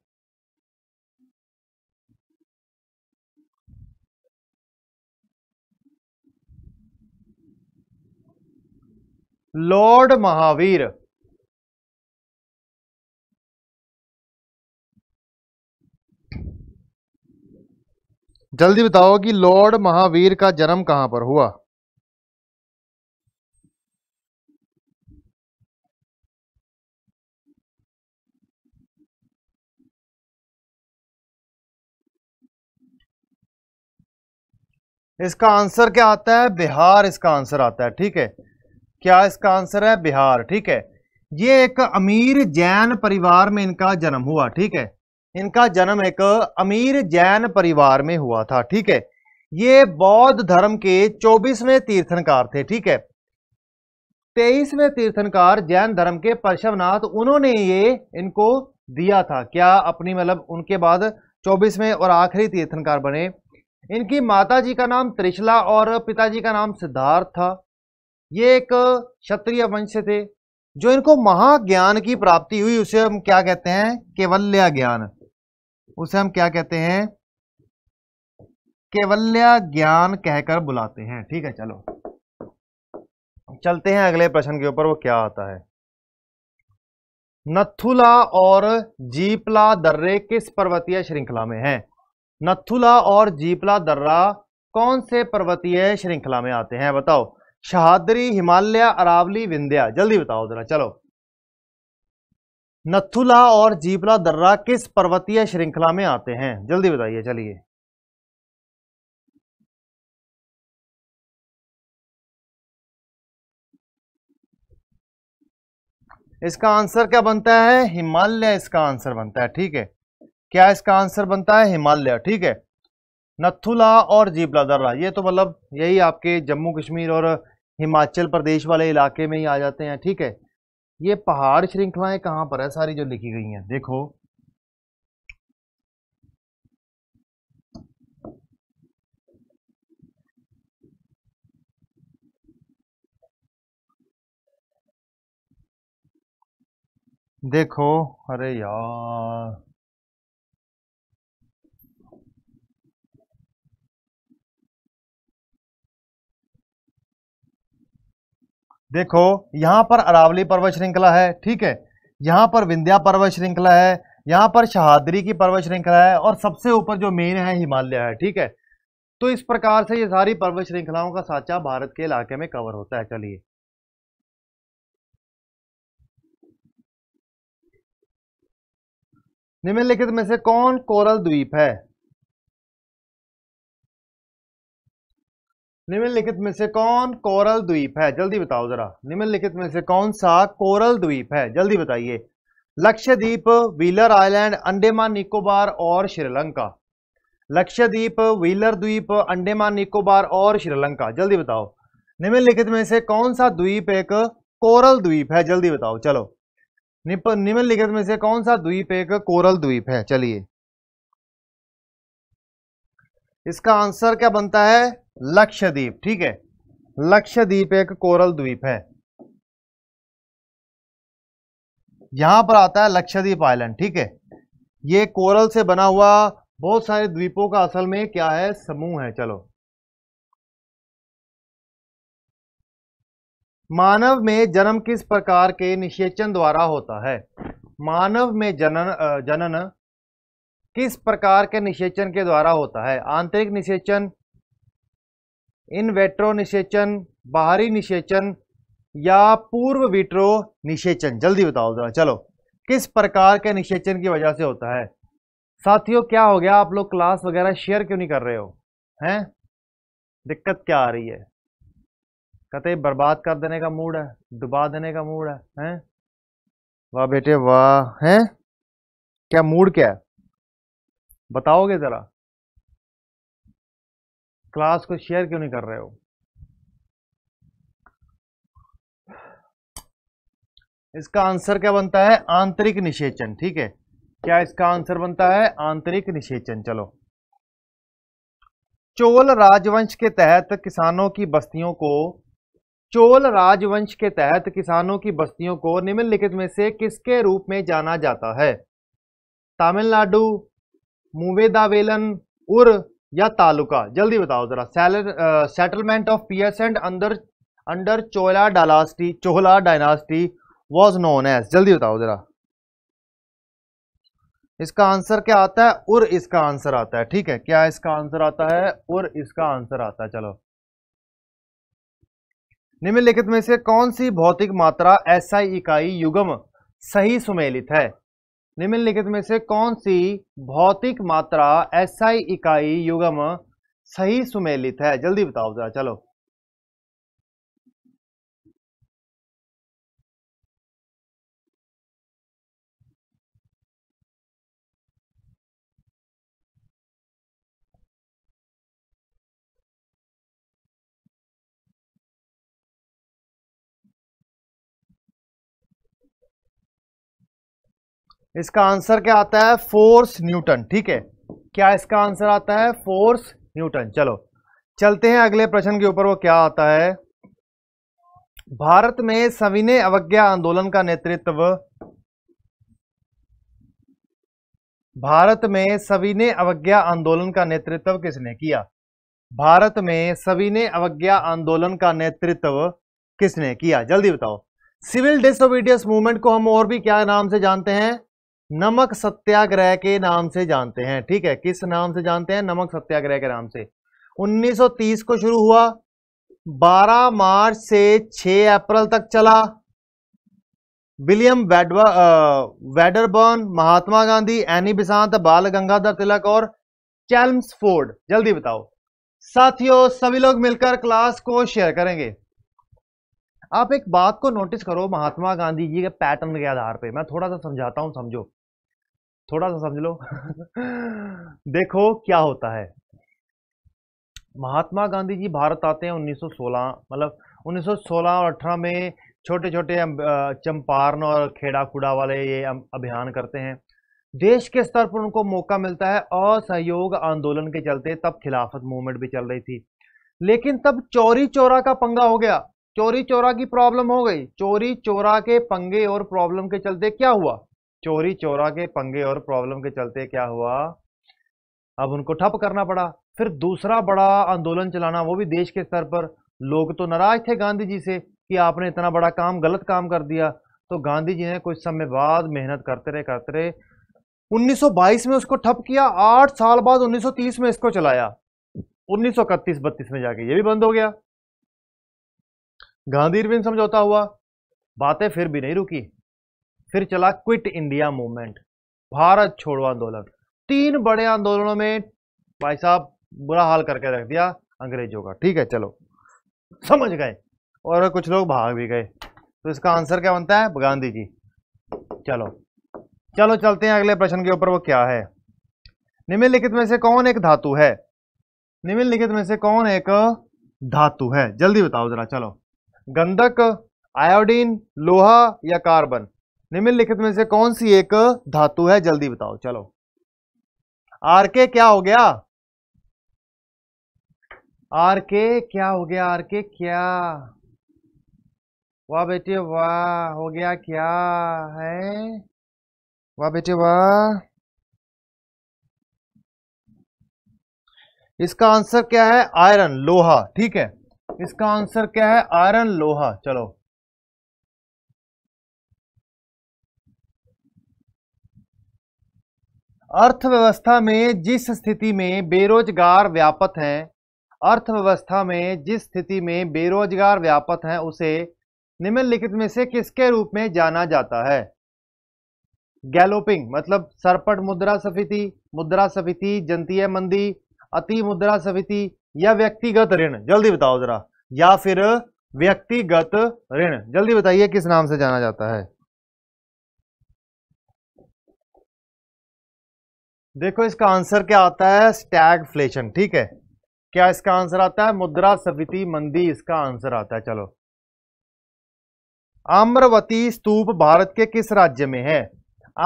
लॉर्ड महावीर जल्दी बताओ कि लॉर्ड महावीर का जन्म कहां पर हुआ इसका आंसर क्या आता है बिहार इसका आंसर आता है ठीक है क्या इसका आंसर है बिहार ठीक है ये एक अमीर जैन परिवार में इनका जन्म हुआ ठीक है इनका जन्म एक अमीर जैन परिवार में हुआ था ठीक है ये बौद्ध धर्म के चौबीसवें तीर्थनकार थे ठीक है तेईसवें तीर्थनकार जैन धर्म के परशवनाथ उन्होंने ये इनको दिया था क्या अपनी मतलब उनके बाद चौबीसवें और आखिरी तीर्थनकार बने इनकी माता जी का नाम त्रिशला और पिताजी का नाम सिद्धार्थ था ये एक क्षत्रिय वंश थे जो इनको महाज्ञान की प्राप्ति हुई उसे हम क्या कहते हैं केवल्या ज्ञान उसे हम क्या कहते हैं केवल्या ज्ञान कहकर बुलाते हैं ठीक है चलो चलते हैं अगले प्रश्न के ऊपर वो क्या आता है नथुला और जीपला दर्रे किस पर्वतीय श्रृंखला में हैं? नथुला और जीपला दर्रा कौन से पर्वतीय श्रृंखला में आते हैं बताओ शहादरी हिमालय अरावली विंध्या जल्दी बताओ जरा चलो नथुला और जीपला दर्रा किस पर्वतीय श्रृंखला में आते हैं जल्दी बताइए चलिए इसका आंसर क्या बनता है हिमालय इसका आंसर बनता है ठीक है क्या इसका आंसर बनता है हिमालय ठीक है नथुला और जीपला दर्रा ये तो मतलब यही आपके जम्मू कश्मीर और हिमाचल प्रदेश वाले इलाके में ही आ जाते हैं ठीक है ये पहाड़ श्रृंखलाएं कहां पर है सारी जो लिखी गई हैं देखो देखो अरे यार देखो यहाँ पर अरावली पर्वत श्रृंखला है ठीक है यहाँ पर विंध्या पर्वत श्रृंखला है यहाँ पर शहादरी की पर्वत श्रृंखला है और सबसे ऊपर जो मेन है हिमालय है ठीक है तो इस प्रकार से ये सारी पर्वत श्रृंखलाओं का साचा भारत के इलाके में कवर होता है चलिए निम्नलिखित में से कौन कोरल द्वीप है निम्नलिखित में से कौन कोरल द्वीप है जल्दी बताओ जरा निम्नलिखित में से कौन सा कोरल द्वीप है जल्दी बताइए लक्षद्वीप व्हीलर आइलैंड अंडेमान निकोबार और श्रीलंका लक्षद्वीप व्हीलर द्वीप अंडेमान निकोबार और श्रीलंका जल्दी बताओ निम्नलिखित में से कौन सा द्वीप एक कोरल द्वीप है जल्दी बताओ चलो निम्नलिखित में से कौन सा द्वीप एक कोरल द्वीप है चलिए इसका आंसर क्या बनता है लक्षद्वीप ठीक है लक्षद्वीप एक कोरल द्वीप है यहां पर आता है लक्षद्वीप आइलैंड ठीक है ये कोरल से बना हुआ बहुत सारे द्वीपों का असल में क्या है समूह है चलो मानव में जन्म किस प्रकार के निषेचन द्वारा होता है मानव में जनन जनन किस प्रकार के निषेचन के द्वारा होता है आंतरिक निषेचन इन वेट्रो निषेचन बाहरी निषेचन या पूर्व विट्रो निषेचन जल्दी बताओ जरा चलो किस प्रकार के निषेचन की वजह से होता है साथियों क्या हो गया आप लोग क्लास वगैरह शेयर क्यों नहीं कर रहे हो हैं दिक्कत क्या आ रही है कहते बर्बाद कर देने का मूड है डुबा देने का मूड है हैं वाह बेटे वाह हैं क्या मूड क्या है बताओगे ज़रा क्लास को शेयर क्यों नहीं कर रहे हो इसका आंसर क्या बनता है आंतरिक निषेचन ठीक है क्या इसका आंसर बनता है आंतरिक निषेचन चलो चोल राजवंश के तहत किसानों की बस्तियों को चोल राजवंश के तहत किसानों की बस्तियों को निम्नलिखित में से किसके रूप में जाना जाता है तमिलनाडु मुवेदावेलन उर या तालुका जल्दी बताओ जरा sailor settlement of P and अंदर under Chola dynasty Chola dynasty was known as जल्दी बताओ जरा इसका आंसर क्या आता है और इसका आंसर आता है ठीक है क्या इसका आंसर आता है और इसका आंसर आता है चलो निम्नलिखित में से कौन सी भौतिक मात्रा एसआई इकाई युगम सही सुमेलित है निम्नलिखित में से कौन सी भौतिक मात्रा एसआई इकाई युगम सही सुमेलित है जल्दी बताओ जरा चलो इसका आंसर क्या आता है फोर्स न्यूटन ठीक है क्या इसका आंसर आता है फोर्स न्यूटन चलो चलते हैं अगले प्रश्न के ऊपर वो क्या आता है भारत में सविनय अवज्ञा आंदोलन का नेतृत्व भारत में सविनय अवज्ञा आंदोलन का नेतृत्व किसने किया भारत में सविनय अवज्ञा आंदोलन का नेतृत्व किसने किया जल्दी बताओ सिविल डिसोबीडियंस मूवमेंट को हम और भी क्या नाम से जानते हैं नमक सत्याग्रह के नाम से जानते हैं ठीक है किस नाम से जानते हैं नमक सत्याग्रह के नाम से 1930 को शुरू हुआ 12 मार्च से 6 अप्रैल तक चला William Wedderburn Mahatma Gandhi Annie Besant Bal Gangadhar तिलक और चैल्स फोर्ड जल्दी बताओ साथियों सभी लोग मिलकर क्लास को शेयर करेंगे आप एक बात को नोटिस करो महात्मा गांधी जी के पैटर्न के आधार पे मैं थोड़ा सा समझाता हूं समझो थोड़ा सा समझ लो देखो क्या होता है महात्मा गांधी जी भारत आते हैं 1916 मतलब 1916 और 18 में छोटे छोटे चंपारण और खेड़ा कूड़ा वाले ये अभियान करते हैं देश के स्तर पर उनको मौका मिलता है असहयोग आंदोलन के चलते तब खिलाफत मूवमेंट भी चल रही थी लेकिन तब चोरी चोरा का पंगा हो गया चोरी चोरा की प्रॉब्लम हो गई चोरी चोरा के पंगे और प्रॉब्लम के चलते क्या हुआ चोरी चोरा के पंगे और प्रॉब्लम के चलते क्या हुआ अब उनको ठप करना पड़ा फिर दूसरा बड़ा आंदोलन चलाना वो भी देश के स्तर पर लोग तो नाराज थे गांधी जी से कि आपने इतना बड़ा काम गलत काम कर दिया तो गांधी जी ने कुछ समय बाद मेहनत करते रहे करते रहे 1922 में उसको ठप किया आठ साल बाद 1930 में इसको चलाया उन्नीस सौ में जाके ये भी बंद हो गया गांधी समझौता हुआ बातें फिर भी नहीं रुकी फिर चला क्विट इंडिया मूवमेंट भारत छोड़ो आंदोलन तीन बड़े आंदोलनों में भाई साहब बुरा हाल करके रख दिया अंग्रेजों का ठीक है चलो समझ गए और कुछ लोग भाग भी गए तो इसका आंसर क्या बनता है गांधी जी चलो चलो चलते हैं अगले प्रश्न के ऊपर वो क्या है निम्नलिखित में से कौन एक धातु है निम्नलिखित में से कौन एक धातु है जल्दी बताओ जरा चलो गंधक आयोडीन लोहा या कार्बन निम्नलिखित में से कौन सी एक धातु है जल्दी बताओ चलो आर के क्या हो गया आर के क्या हो गया आर के क्या वाह बेटे वाह हो गया क्या है वाह बेटे वाह इसका आंसर क्या है आयरन लोहा ठीक है इसका आंसर क्या है आयरन लोहा चलो अर्थव्यवस्था में जिस स्थिति में बेरोजगार व्यापक है अर्थव्यवस्था में जिस स्थिति में बेरोजगार व्यापक है उसे निम्नलिखित में से किसके रूप में जाना जाता है गैलोपिंग मतलब सरपट मुद्रा सफिति मुद्रा सफिति जनतीय मंदी अति मुद्रा सफिति या व्यक्तिगत ऋण जल्दी बताओ जरा या फिर व्यक्तिगत ऋण जल्दी बताइए किस नाम से जाना जाता है देखो इसका आंसर क्या आता है स्टैग फ्लेशन ठीक है क्या इसका आंसर आता है मुद्रा सविति मंदी इसका आंसर आता है चलो आम्रवती स्तूप भारत के किस राज्य में है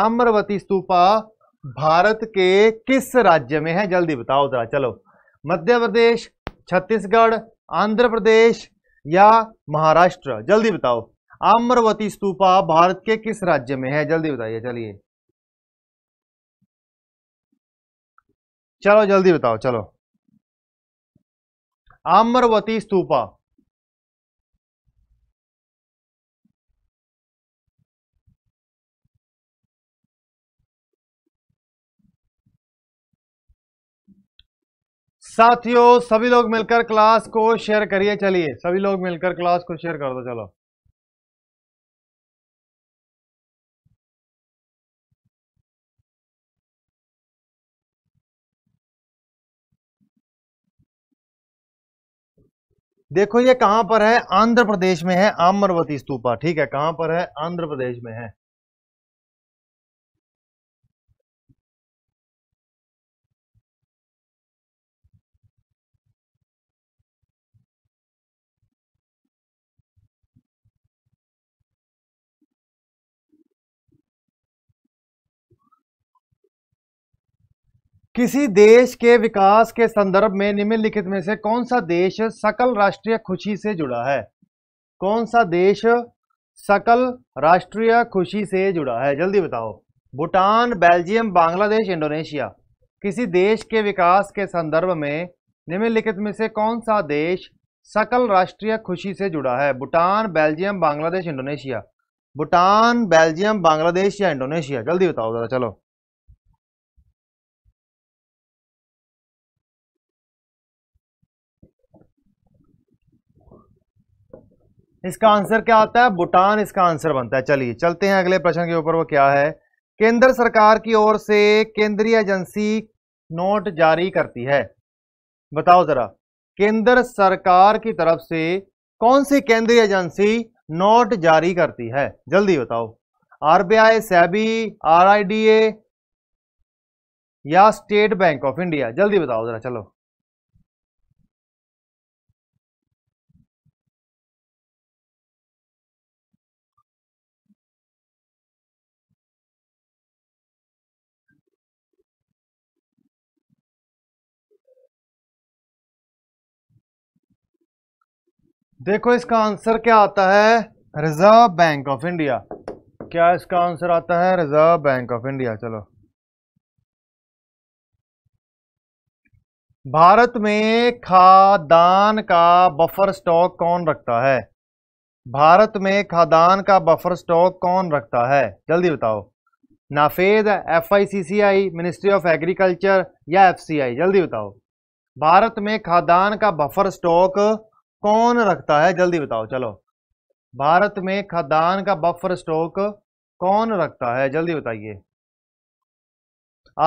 आम्रवती स्तूपा भारत के किस राज्य में है जल्दी बताओ जरा चलो मध्य प्रदेश छत्तीसगढ़ आंध्र प्रदेश या महाराष्ट्र जल्दी बताओ आम्रवती स्तूपा भारत के किस राज्य में है जल्दी बताइए चलिए चलो जल्दी बताओ चलो आम्रवती स्तूपा साथियों सभी लोग मिलकर क्लास को शेयर करिए चलिए सभी लोग मिलकर क्लास को शेयर कर दो चलो देखो ये कहां पर है आंध्र प्रदेश में है आमरवती स्तूपा ठीक है कहां पर है आंध्र प्रदेश में है किसी देश के विकास के संदर्भ में निम्नलिखित में से कौन सा देश सकल राष्ट्रीय खुशी से जुड़ा है कौन सा देश सकल राष्ट्रीय खुशी से जुड़ा है जल्दी बताओ भूटान बेल्जियम बांग्लादेश इंडोनेशिया किसी देश के विकास के संदर्भ में निम्नलिखित में से कौन सा देश सकल राष्ट्रीय खुशी से जुड़ा है Bhutan Belgium Bangladesh Indonesia Bhutan Belgium Bangladesh या इंडोनेशिया जल्दी बताओ जरा चलो इसका आंसर क्या आता है भूटान इसका आंसर बनता है चलिए चलते हैं अगले प्रश्न के ऊपर वो क्या है केंद्र सरकार की ओर से केंद्रीय एजेंसी नोट जारी करती है बताओ जरा केंद्र सरकार की तरफ से कौन सी केंद्रीय एजेंसी नोट जारी करती है जल्दी बताओ आरबीआई सैबी आरआईडीए या स्टेट बैंक ऑफ इंडिया जल्दी बताओ जरा चलो देखो इसका आंसर क्या आता है रिजर्व बैंक ऑफ इंडिया क्या इसका आंसर आता है रिजर्व बैंक ऑफ इंडिया चलो भारत में खादान का बफर स्टॉक कौन रखता है भारत में खादान का बफर स्टॉक कौन रखता है जल्दी बताओ NAFED F I C C I ministry of agriculture या एफ सी आई जल्दी बताओ भारत में खादान का बफर स्टॉक कौन रखता है जल्दी बताओ चलो भारत में खदान का बफर स्टॉक कौन रखता है जल्दी बताइए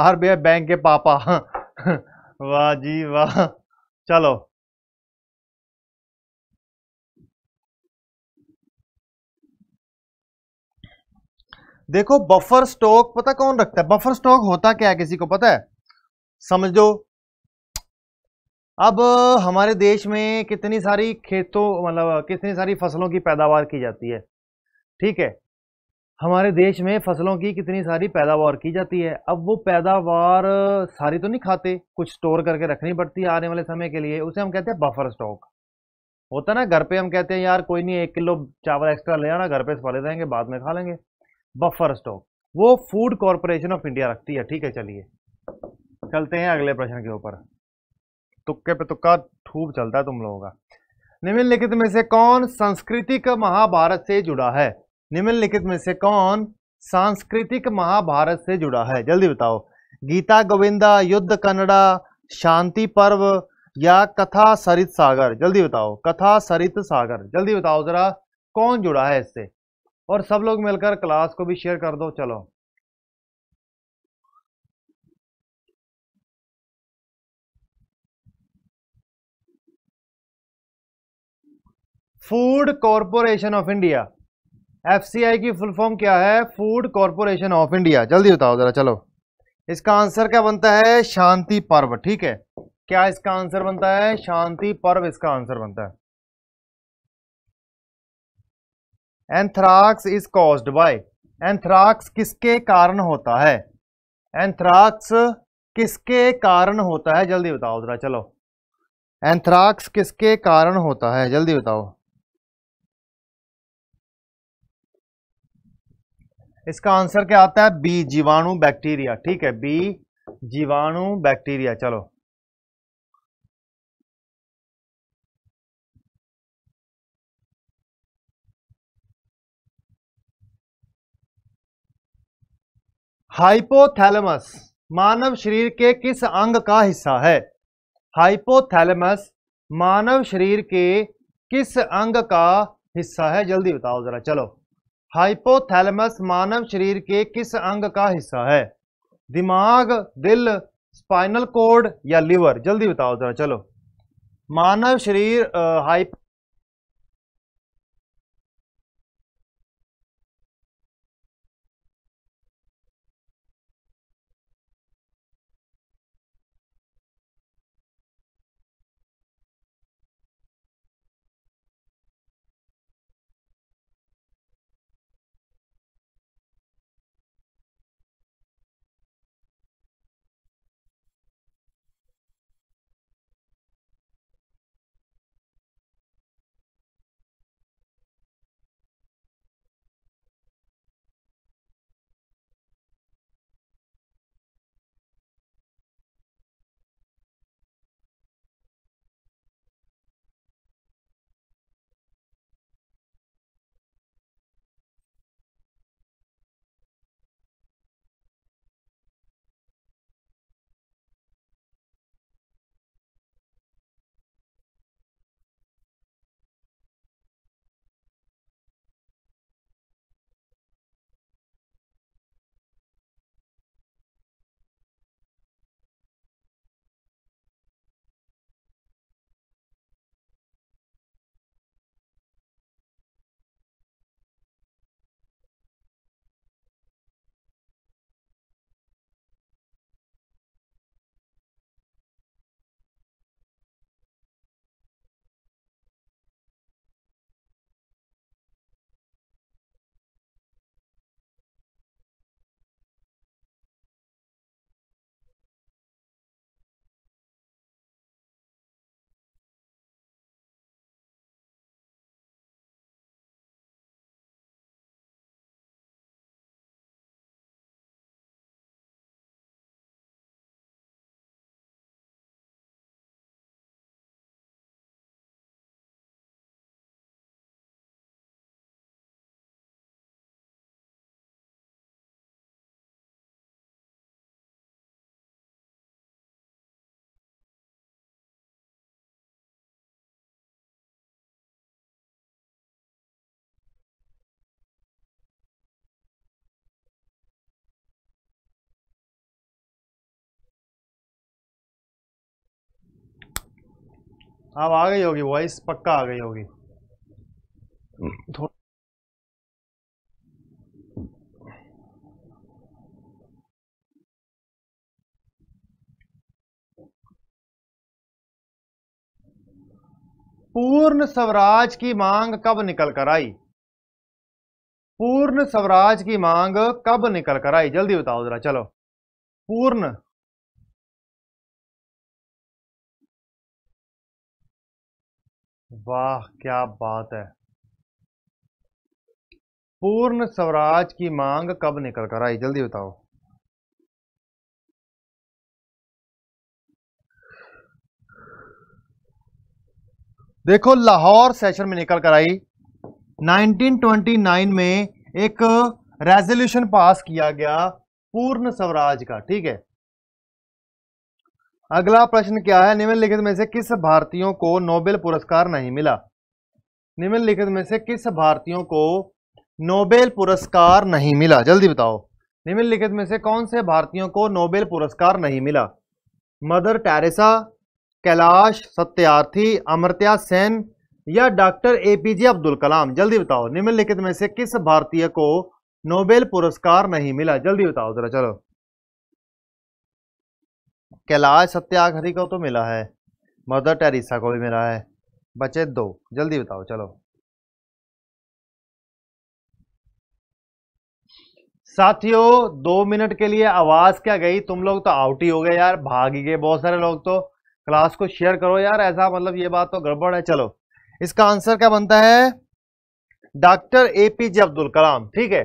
आर बी बैंक के पापा <laughs> वाह जी वाह चलो देखो बफर स्टॉक पता कौन रखता है बफर स्टॉक होता क्या है किसी को पता है समझ दो अब हमारे देश में कितनी सारी खेतों मतलब कितनी सारी फसलों की पैदावार की जाती है ठीक है हमारे देश में फसलों की कितनी सारी पैदावार की जाती है अब वो पैदावार सारी तो नहीं खाते कुछ स्टोर करके रखनी पड़ती है आने वाले समय के लिए उसे हम कहते हैं बफर स्टॉक होता ना घर पे हम कहते हैं यार कोई नहीं एक किलो चावल एक्स्ट्रा ले आना घर पे सवाले जाएंगे बाद में खा लेंगे बफर स्टॉक वो फूड कॉरपोरेशन ऑफ इंडिया रखती है ठीक है चलिए चलते हैं अगले प्रश्न के ऊपर तुक्के पे तुक्का खूब चलता है तुम लोगों का निम्नलिखित में से कौन सांस्कृतिक महाभारत से जुड़ा है निम्नलिखित में से कौन सांस्कृतिक महाभारत से जुड़ा है जल्दी बताओ गीता गोविंदा युद्ध कन्नड़ा शांति पर्व या कथा सरित सागर जल्दी बताओ कथा सरित सागर जल्दी बताओ जरा कौन जुड़ा है इससे और सब लोग मिलकर क्लास को भी शेयर कर दो चलो food corporation of India FCI की फुल फॉर्म क्या है फूड कॉरपोरेशन ऑफ इंडिया जल्दी बताओ जरा चलो इसका आंसर क्या बनता है शांति पर्व ठीक है क्या इसका आंसर बनता है शांति पर्व इसका आंसर बनता है anthrax is caused by anthrax किसके कारण होता है एंथ्राक्स किसके कारण होता है जल्दी बताओ जरा चलो एंथ्राक्स किसके कारण होता है जल्दी बताओ इसका आंसर क्या आता है बी जीवाणु बैक्टीरिया ठीक है बी जीवाणु बैक्टीरिया चलो हाइपोथैलेमस मानव शरीर के किस अंग का हिस्सा है हाइपोथैलेमस मानव शरीर के किस अंग का हिस्सा है जल्दी बताओ जरा चलो हाइपोथैलेमस मानव शरीर के किस अंग का हिस्सा है दिमाग दिल स्पाइनल कोड या लिवर जल्दी बताओ जरा चलो मानव शरीर हाइप अब आ गई होगी वॉइस पक्का आ गई होगी पूर्ण स्वराज की मांग कब निकल कर आई पूर्ण स्वराज की मांग कब निकल कर आई जल्दी बताओ जरा चलो पूर्ण वाह क्या बात है पूर्ण स्वराज की मांग कब निकल कर आई जल्दी बताओ देखो लाहौर सेशन में निकल कर आई 1929 में एक रेजोल्यूशन पास किया गया पूर्ण स्वराज का ठीक है अगला प्रश्न क्या है निम्नलिखित में से किस भारतीयों को नोबेल पुरस्कार नहीं मिला निम्नलिखित में से किस भारतीयों को नोबेल पुरस्कार नहीं मिला जल्दी बताओ निम्नलिखित में से कौन से भारतीयों को नोबेल पुरस्कार नहीं मिला मदर टेरेसा कैलाश सत्यार्थी अमृत्या सेन या डॉक्टर एपीजे अब्दुल कलाम जल्दी बताओ निम्नलिखित में से किस भारतीय को नोबेल पुरस्कार नहीं मिला जल्दी बताओ जरा चलो कैलाश सत्याग्रही को तो मिला है मदर टेरिसा को भी मिला है बचे दो जल्दी बताओ चलो साथियों दो मिनट के लिए आवाज क्या गई तुम लोग तो आउट ही हो गए यार भाग ही गए बहुत सारे लोग तो क्लास को शेयर करो यार ऐसा मतलब ये बात तो गड़बड़ है चलो इसका आंसर क्या बनता है डॉक्टर एपीजे अब्दुल कलाम ठीक है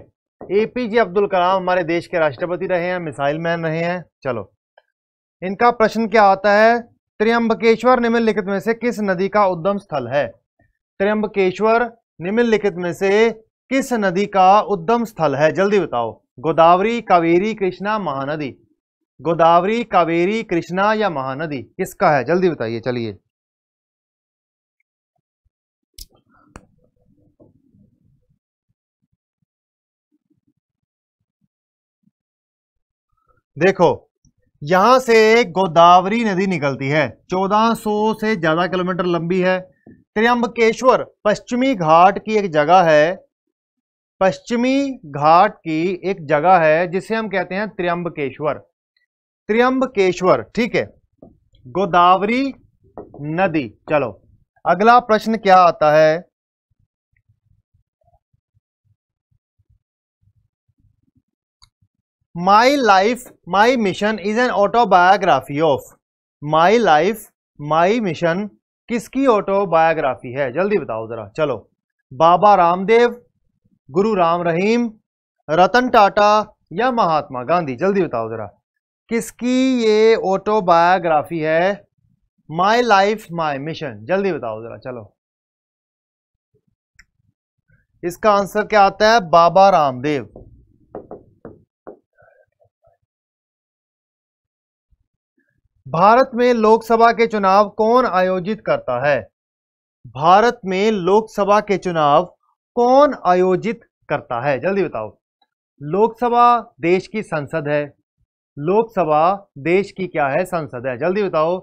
एपीजे अब्दुल कलाम हमारे देश के राष्ट्रपति रहे हैं मिसाइल मैन रहे हैं चलो इनका प्रश्न क्या आता है त्र्यंबकेश्वर निम्नलिखित में से किस नदी का उद्गम स्थल है त्र्यंबकेश्वर निम्नलिखित में से किस नदी का उद्गम स्थल है जल्दी बताओ गोदावरी कावेरी कृष्णा महानदी गोदावरी कावेरी कृष्णा या महानदी किसका है जल्दी बताइए चलिए देखो यहां से गोदावरी नदी निकलती है 1400 से ज्यादा किलोमीटर लंबी है त्र्यंबकेश्वर पश्चिमी घाट की एक जगह है पश्चिमी घाट की एक जगह है जिसे हम कहते हैं त्र्यंबकेश्वर त्र्यंबकेश्वर ठीक है गोदावरी नदी चलो अगला प्रश्न क्या आता है my life my mission is an autobiography of my life my mission किसकी ऑटोबायोग्राफी है जल्दी बताओ जरा चलो बाबा रामदेव गुरु राम रहीम रतन टाटा या महात्मा गांधी जल्दी बताओ जरा किसकी ये ऑटोबायोग्राफी है माई लाइफ माई मिशन जल्दी बताओ जरा चलो इसका आंसर क्या आता है बाबा रामदेव भारत में लोकसभा के चुनाव कौन आयोजित करता है भारत में लोकसभा के चुनाव कौन आयोजित करता है जल्दी बताओ लोकसभा देश की संसद है लोकसभा देश की क्या है संसद है जल्दी बताओ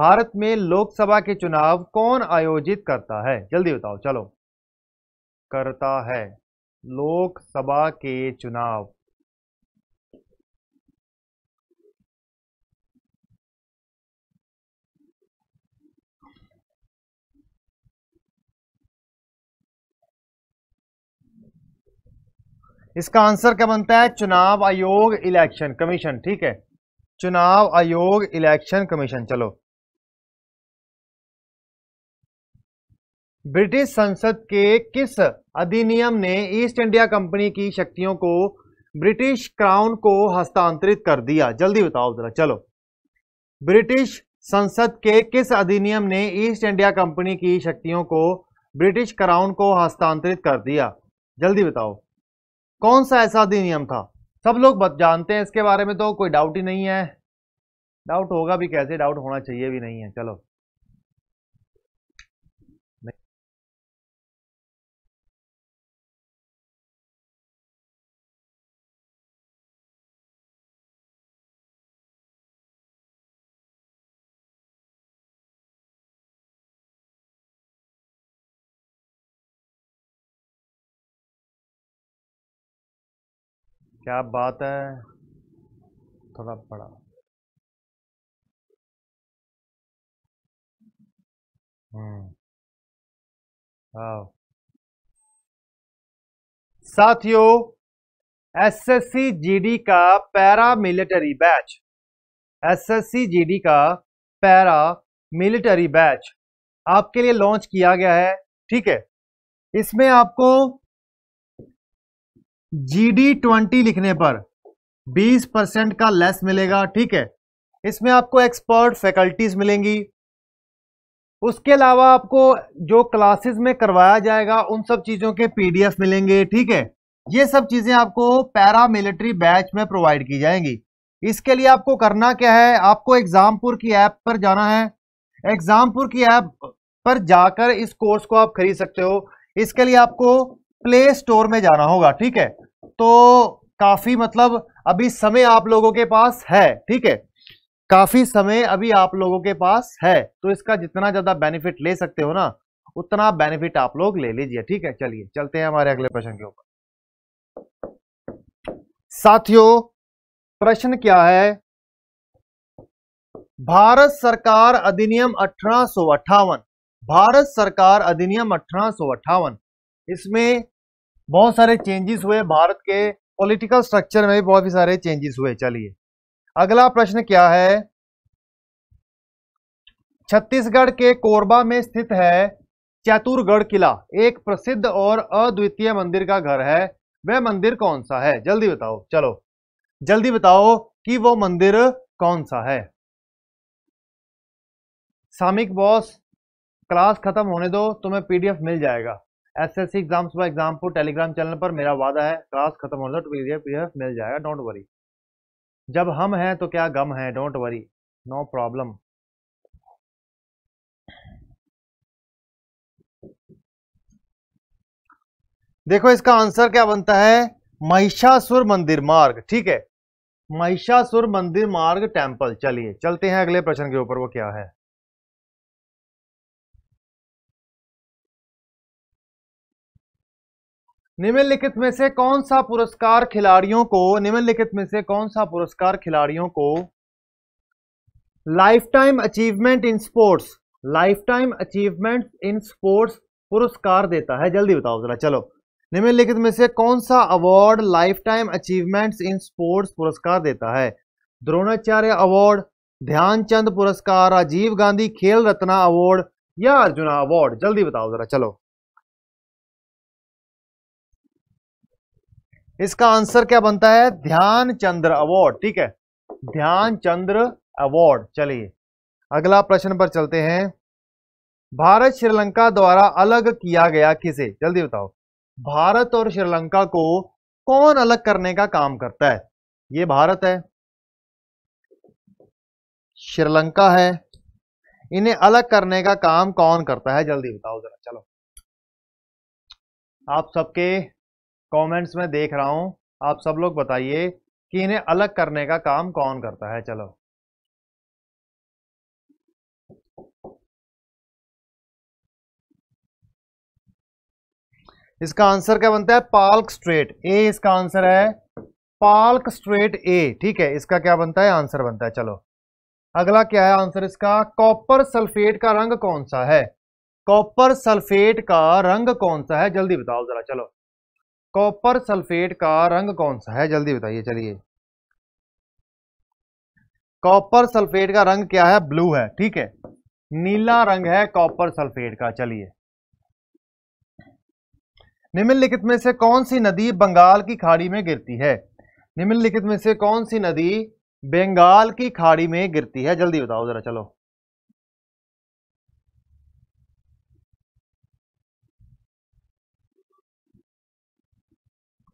भारत में लोकसभा के चुनाव कौन आयोजित करता है जल्दी बताओ चलो करता है लोकसभा के चुनाव इसका आंसर क्या बनता है चुनाव आयोग इलेक्शन कमीशन ठीक है चुनाव आयोग इलेक्शन कमीशन चलो ब्रिटिश संसद के किस अधिनियम ने ईस्ट इंडिया कंपनी की शक्तियों को ब्रिटिश क्राउन को हस्तांतरित कर दिया जल्दी बताओ जरा चलो ब्रिटिश संसद के किस अधिनियम ने ईस्ट इंडिया कंपनी की शक्तियों को ब्रिटिश क्राउन को हस्तांतरित कर दिया जल्दी बताओ कौन सा ऐसा अधिनियम था सब लोग जानते हैं इसके बारे में तो कोई डाउट ही नहीं है डाउट होगा भी कैसे डाउट होना चाहिए भी नहीं है चलो क्या बात है थोड़ा पड़ा हम्म साथियों एसएससी जीडी का para military batch SSC GD का पैरा मिलिट्री बैच आपके लिए लॉन्च किया गया है ठीक है इसमें आपको जी डी ट्वेंटी लिखने पर 20 परसेंट का लेस मिलेगा ठीक है इसमें आपको एक्सपर्ट फैकल्टीज मिलेंगी उसके अलावा आपको जो क्लासेस में करवाया जाएगा उन सब चीज़ों के पीडीएफ मिलेंगे ठीक है ये सब चीज़ें आपको पैरा मिलिट्री बैच में प्रोवाइड की जाएंगी इसके लिए आपको करना क्या है आपको एग्जामपुर की ऐप पर जाना है एग्जामपुर की ऐप पर जाकर इस कोर्स को आप खरीद सकते हो इसके लिए आपको प्ले स्टोर में जाना होगा ठीक है तो काफी मतलब अभी समय आप लोगों के पास है ठीक है काफी समय अभी आप लोगों के पास है तो इसका जितना ज्यादा बेनिफिट ले सकते हो ना उतना बेनिफिट आप लोग ले लीजिए ठीक है चलिए चलते हैं हमारे अगले प्रश्न के ऊपर साथियों प्रश्न क्या है भारत सरकार अधिनियम अठारह भारत सरकार अधिनियम अठारह इसमें बहुत सारे चेंजेस हुए भारत के पॉलिटिकल स्ट्रक्चर में भी बहुत सारे चेंजेस हुए चलिए अगला प्रश्न क्या है छत्तीसगढ़ के कोरबा में स्थित है चतुरगढ़ किला एक प्रसिद्ध और अद्वितीय मंदिर का घर है वह मंदिर कौन सा है जल्दी बताओ चलो जल्दी बताओ कि वो मंदिर कौन सा है सामिक बॉस क्लास खत्म होने दो तुम्हें पीडीएफ मिल जाएगा SSC exams by Exampur Telegram channel पर मेरा वादा है क्लास खत्म होने तो पीडीएफ मिल जाएगा डोंट वरी जब हम हैं तो क्या गम है डोंट वरी नो प्रॉब्लम देखो इसका आंसर क्या बनता है महिषासुर मंदिर मार्ग ठीक है महिषासुर मंदिर मार्ग टेम्पल चलिए चलते हैं अगले प्रश्न के ऊपर वो क्या है निम्नलिखित में से कौन सा पुरस्कार खिलाड़ियों को निम्नलिखित में से कौन सा पुरस्कार खिलाड़ियों को lifetime achievement in sports lifetime achievement in sports पुरस्कार देता है जल्दी बताओ जरा चलो निम्नलिखित में से कौन सा award lifetime achievements in sports पुरस्कार देता है द्रोणाचार्य अवार्ड ध्यानचंद पुरस्कार राजीव गांधी खेल रत्ना अवार्ड या अर्जुना अवार्ड जल्दी बताओ जरा चलो इसका आंसर क्या बनता है ध्यान चंद्र अवार्ड ठीक है ध्यान चंद्र अवार्ड चलिए अगला प्रश्न पर चलते हैं भारत श्रीलंका द्वारा अलग किया गया किसे जल्दी बताओ भारत और श्रीलंका को कौन अलग करने का काम करता है ये भारत है श्रीलंका है इन्हें अलग करने का काम कौन करता है जल्दी बताओ जरा चलो आप सबके कमेंट्स में देख रहा हूं आप सब लोग बताइए कि इन्हें अलग करने का काम कौन करता है चलो इसका आंसर क्या बनता है पाल्क स्ट्रेट ए इसका आंसर है पाल्क स्ट्रेट ए ठीक है इसका क्या बनता है आंसर बनता है चलो अगला क्या है आंसर इसका कॉपर सल्फेट का रंग कौन सा है कॉपर सल्फेट का रंग कौन सा है जल्दी बताओ जरा चलो कॉपर सल्फेट का रंग कौन सा है जल्दी बताइए चलिए कॉपर सल्फेट का रंग क्या है ब्लू है ठीक है नीला रंग है कॉपर सल्फेट का चलिए निम्नलिखित में से कौन सी नदी बंगाल की खाड़ी में गिरती है निम्नलिखित में से कौन सी नदी बंगाल की खाड़ी में गिरती है जल्दी बताओ जरा चलो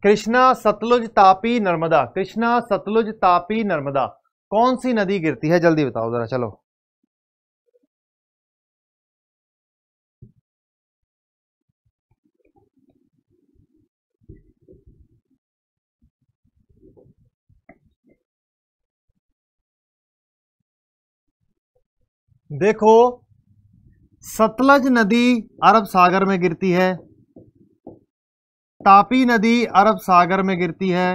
कृष्णा सतलुज तापी नर्मदा कृष्णा सतलुज तापी नर्मदा कौन सी नदी गिरती है जल्दी बताओ जरा चलो देखो सतलज नदी अरब सागर में गिरती है तापी नदी अरब सागर में गिरती है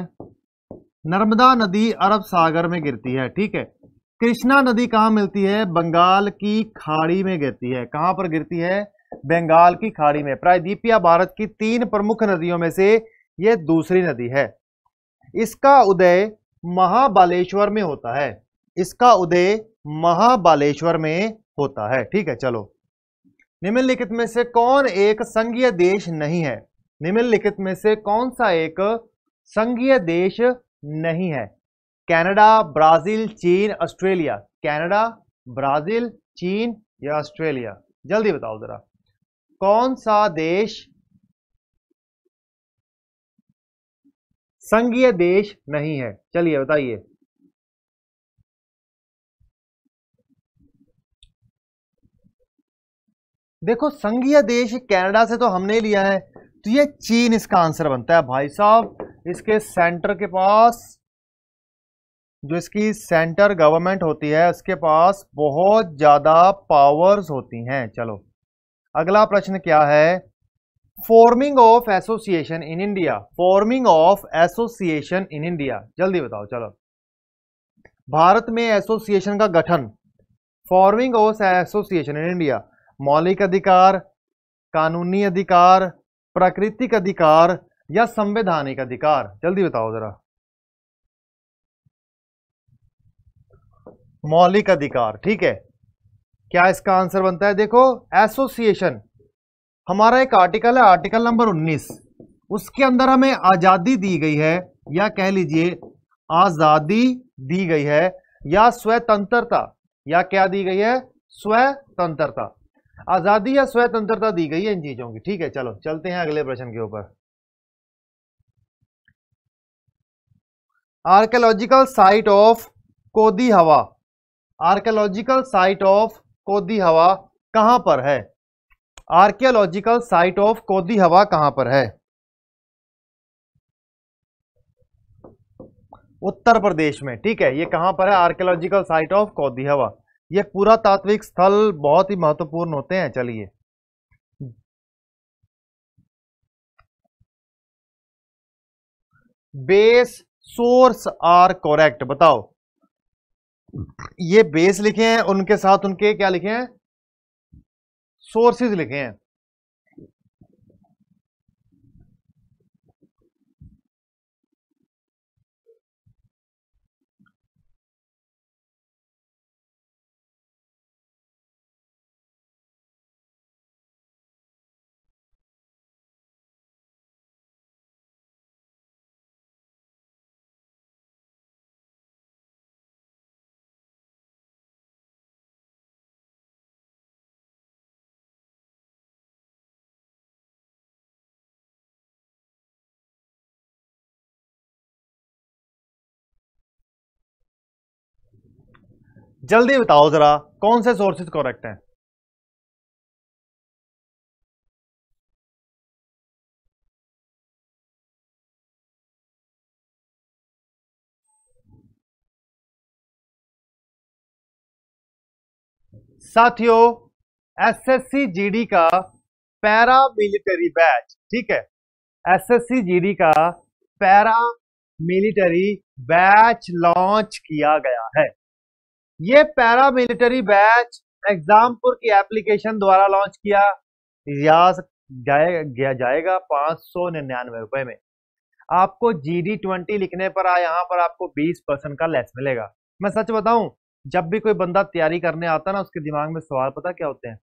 नर्मदा नदी अरब सागर में गिरती है ठीक है कृष्णा नदी कहाँ मिलती है बंगाल की खाड़ी में गिरती है कहाँ पर गिरती है बंगाल की खाड़ी में प्रायद्वीपिया भारत की तीन प्रमुख नदियों में से यह दूसरी नदी है इसका उदय महाबालेश्वर में होता है इसका उदय महाबालेश्वर में होता है ठीक है चलो निम्नलिखित में से कौन एक संघीय देश नहीं है निम्नलिखित में से कौन सा एक संघीय देश नहीं है कनाडा ब्राजील चीन ऑस्ट्रेलिया कनाडा ब्राजील चीन या ऑस्ट्रेलिया जल्दी बताओ जरा कौन सा देश संघीय देश नहीं है चलिए बताइए देखो संघीय देश कनाडा से तो हमने लिया है तो ये चीन इसका आंसर बनता है भाई साहब इसके सेंटर के पास जो इसकी सेंटर गवर्नमेंट होती है उसके पास बहुत ज़्यादा पावर्स होती हैं चलो अगला प्रश्न क्या है forming of association in India forming of association in India जल्दी बताओ चलो भारत में एसोसिएशन का गठन forming of association in India मौलिक अधिकार कानूनी अधिकार प्राकृतिक अधिकार या संवैधानिक अधिकार जल्दी बताओ जरा मौलिक अधिकार ठीक है क्या इसका आंसर बनता है देखो एसोसिएशन हमारा एक आर्टिकल है आर्टिकल नंबर 19 उसके अंदर हमें आजादी दी गई है या कह लीजिए आजादी दी गई है या स्वतंत्रता या क्या दी गई है स्वतंत्रता आजादी या स्वतंत्रता दी गई है इन चीजों की ठीक है चलो चलते हैं अगले प्रश्न के ऊपर आर्कोलॉजिकल साइट ऑफ कोदी हवा आर्कोलॉजिकल साइट ऑफ कोदी हवा कहां पर है आर्कियोलॉजिकल साइट ऑफ कोदी हवा कहां पर है उत्तर प्रदेश में ठीक है ये कहां पर है आर्कियोलॉजिकल साइट ऑफ कोदी हवा ये पुरातात्विक स्थल बहुत ही महत्वपूर्ण होते हैं चलिए बेस सोर्स आर कोरेक्ट बताओ ये बेस लिखे हैं उनके साथ उनके क्या लिखे हैं सोर्सेज लिखे हैं जल्दी बताओ जरा कौन से सोर्सेज करेक्ट हैं साथियों एसएससी जीडी का पैरा मिलिट्री बैच ठीक है एसएससी जीडी का पैरा मिलिट्री बैच लॉन्च किया गया है ये मिलिट्री बैच एग्जामपुर की एप्लीकेशन द्वारा लॉन्च किया रियाज जाए, गया जाएगा पांच सौ निन्यानवे रुपए में आपको जी डी ट्वेंटी लिखने पर आ यहाँ पर आपको बीस परसेंट का लेस मिलेगा मैं सच बताऊं जब भी कोई बंदा तैयारी करने आता ना उसके दिमाग में सवाल पता क्या होते हैं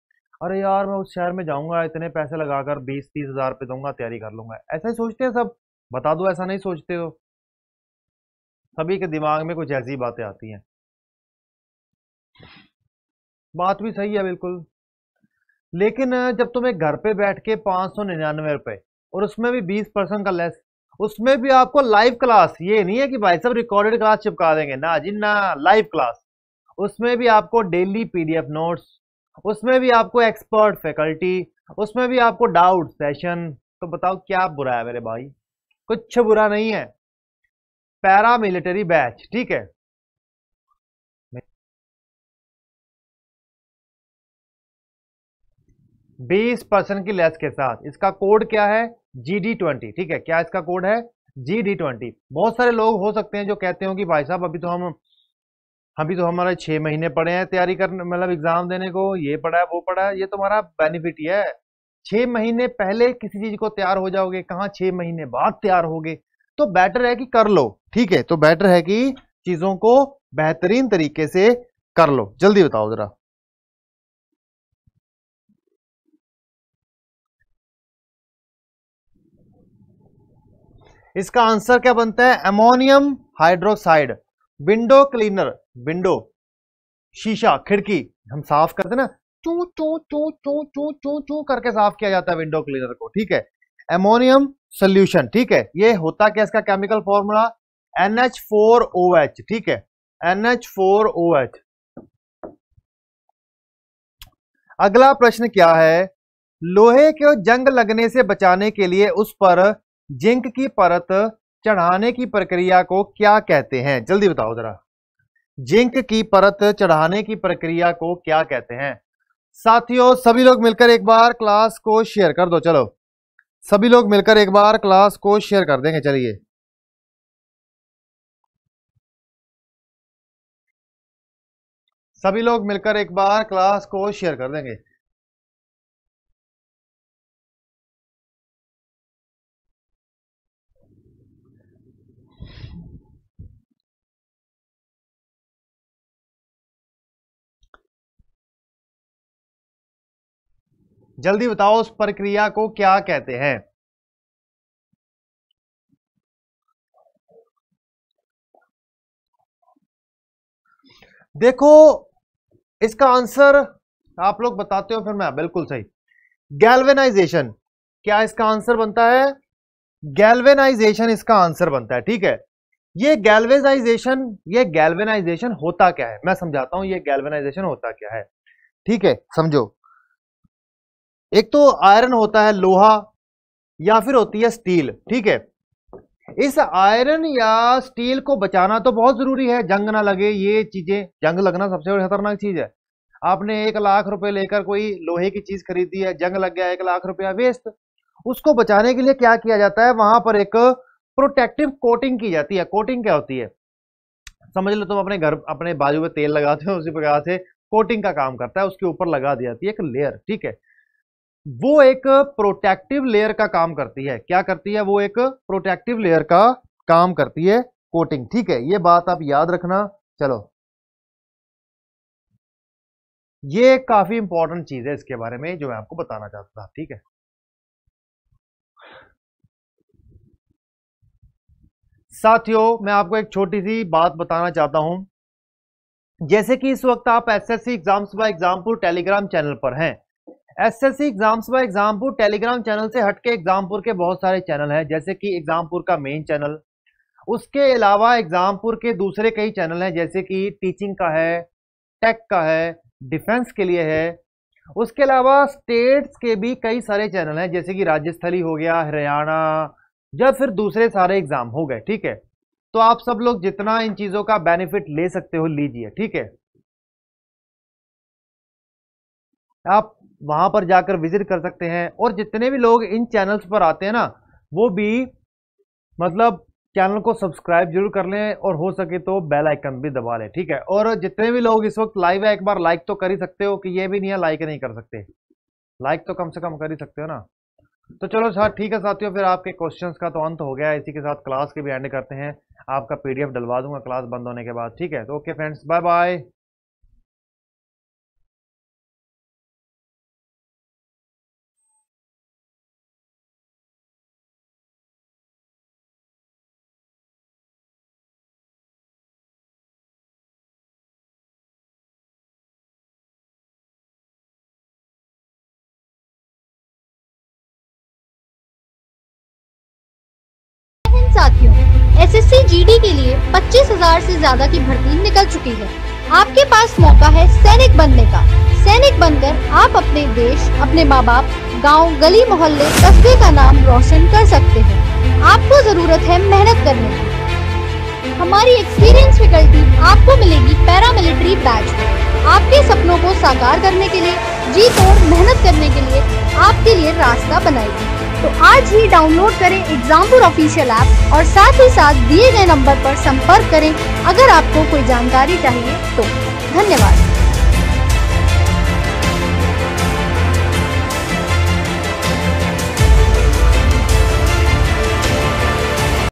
अरे यार मैं उस शहर में जाऊंगा इतने पैसे लगाकर बीस तीस हजार रुपये दूंगा तैयारी कर लूंगा ऐसा ही सोचते हैं सब बता दो ऐसा नहीं सोचते हो सभी के दिमाग में कुछ ऐसी बातें आती हैं बात भी सही है बिल्कुल लेकिन जब तुम्हें घर पे बैठ के पांच सौ निन्यानवे रुपए और उसमें भी बीस परसेंट का लेस उसमें भी आपको लाइव क्लास ये नहीं है कि भाई सब रिकॉर्डेड क्लास चिपका देंगे ना जी ना लाइव क्लास उसमें भी आपको डेली पीडीएफ नोट्स उसमें भी आपको एक्सपर्ट फैकल्टी उसमें भी आपको डाउट सेशन तो बताओ क्या बुरा है मेरे भाई कुछ बुरा नहीं है पैरा मिलिटरी बैच ठीक है बीस परसेंट की लेस के साथ इसका कोड क्या है जी डी ट्वेंटी ठीक है क्या इसका कोड है जी डी ट्वेंटी बहुत सारे लोग हो सकते हैं जो कहते हो कि भाई साहब अभी तो हम अभी तो हमारे छह महीने पड़े हैं तैयारी करने मतलब एग्जाम देने को ये पड़ा है वो पड़ा है ये तुम्हारा बेनिफिट ही है छह महीने पहले किसी चीज़ को तैयार हो जाओगे कहाँ छह महीने बाद तैयार होगे तो बेटर है कि कर लो ठीक है तो बेटर है कि चीज़ों को बेहतरीन तरीके से कर लो जल्दी बताओ ज़रा इसका आंसर क्या बनता है ammonium hydroxide window cleaner window शीशा खिड़की हम साफ करते ना चू चू चू चू चू चू चू करके साफ किया जाता है विंडो क्लीनर को ठीक है एमोनियम सोल्यूशन ठीक है ये होता क्या इसका केमिकल फॉर्मूला NH4OH ठीक है NH4OH अगला प्रश्न क्या है लोहे को जंग लगने से बचाने के लिए उस पर जिंक की परत चढ़ाने की प्रक्रिया को क्या कहते हैं जल्दी बताओ जरा जिंक की परत चढ़ाने की प्रक्रिया को क्या कहते हैं साथियों सभी लोग मिलकर एक बार क्लास को शेयर कर दो चलो सभी लोग मिलकर एक बार क्लास को शेयर कर देंगे चलिए सभी लोग मिलकर एक बार क्लास को शेयर कर देंगे जल्दी बताओ उस प्रक्रिया को क्या कहते हैं देखो इसका आंसर आप लोग बताते हो फिर मैं बिल्कुल सही गैल्वेनाइजेशन क्या इसका आंसर बनता है गैल्वेनाइजेशन इसका आंसर बनता है ठीक है ये गैल्वेनाइजेशन ये गैल्वेनाइजेशन होता क्या है मैं समझाता हूं ये गैल्वेनाइजेशन होता क्या है ठीक है समझो एक तो आयरन होता है लोहा या फिर होती है स्टील ठीक है इस आयरन या स्टील को बचाना तो बहुत जरूरी है जंग ना लगे ये चीजें जंग लगना सबसे बड़ी खतरनाक चीज है आपने एक लाख रुपए लेकर कोई लोहे की चीज खरीदी है जंग लग गया एक लाख रुपया वेस्ट उसको बचाने के लिए क्या किया जाता है वहां पर एक प्रोटेक्टिव कोटिंग की जाती है कोटिंग क्या होती है समझ लो तुम अपने घर अपने बाजू में तेल लगाते हो उसी प्रकार से कोटिंग का काम करता है उसके ऊपर लगा दी जाती है एक लेयर ठीक है वो एक प्रोटेक्टिव लेयर का काम करती है क्या करती है वो एक प्रोटेक्टिव लेयर का काम करती है कोटिंग ठीक है ये बात आप याद रखना चलो ये काफी इंपॉर्टेंट चीज है इसके बारे में जो मैं आपको बताना चाहता था ठीक है साथियों मैं आपको एक छोटी सी बात बताना चाहता हूं जैसे कि इस वक्त आप एसएससी एग्जाम्स व एग्जामपुर टेलीग्राम चैनल पर हैं SSC exams by Exampur Telegram channel से हटके एग्जामपुर के बहुत सारे चैनल हैं जैसे कि एग्जामपुर का मेन चैनल उसके अलावा एग्जामपुर के दूसरे कई चैनल हैं जैसे कि टीचिंग का है टेक का है डिफेंस के लिए है उसके अलावा स्टेट्स के भी कई सारे चैनल हैं जैसे कि राजस्थली हो गया हरियाणा या फिर दूसरे सारे एग्जाम हो गए ठीक है तो आप सब लोग जितना इन चीज़ों का बेनिफिट ले सकते हो लीजिए ठीक है आप वहाँ पर जाकर विजिट कर सकते हैं और जितने भी लोग इन चैनल्स पर आते हैं ना वो भी मतलब चैनल को सब्सक्राइब जरूर कर लें और हो सके तो बेल आइकन भी दबा लें ठीक है और जितने भी लोग इस वक्त लाइव है एक बार लाइक तो कर ही सकते हो कि ये भी नहीं है लाइक नहीं कर सकते लाइक तो कम से कम कर ही सकते हो ना तो चलो सर अच्छा, ठीक है साथियों फिर आपके क्वेश्चंस का तो अंत हो गया इसी के साथ क्लास के भी एंड करते हैं आपका पीडीएफ डलवा दूंगा क्लास बंद होने के बाद ठीक है तो okay friends bye bye GD के लिए 25,000 से ज्यादा की भर्ती निकल चुकी है आपके पास मौका है सैनिक बनने का सैनिक बनकर आप अपने देश अपने माँ बाप गाँव गली मोहल्ले कस्बे का नाम रोशन कर सकते हैं आपको जरूरत है मेहनत करने की हमारी एक्सपीरियंस फैकल्टी आपको मिलेगी पैरामिलिट्री बैच आपके सपनों को साकार करने के लिए जी तोड़ मेहनत करने के लिए आपके लिए रास्ता बनाएगी तो आज ही डाउनलोड करें एग्जामपुर ऑफिशियल ऐप और साथ ही साथ दिए गए नंबर पर संपर्क करें अगर आपको कोई जानकारी चाहिए तो धन्यवाद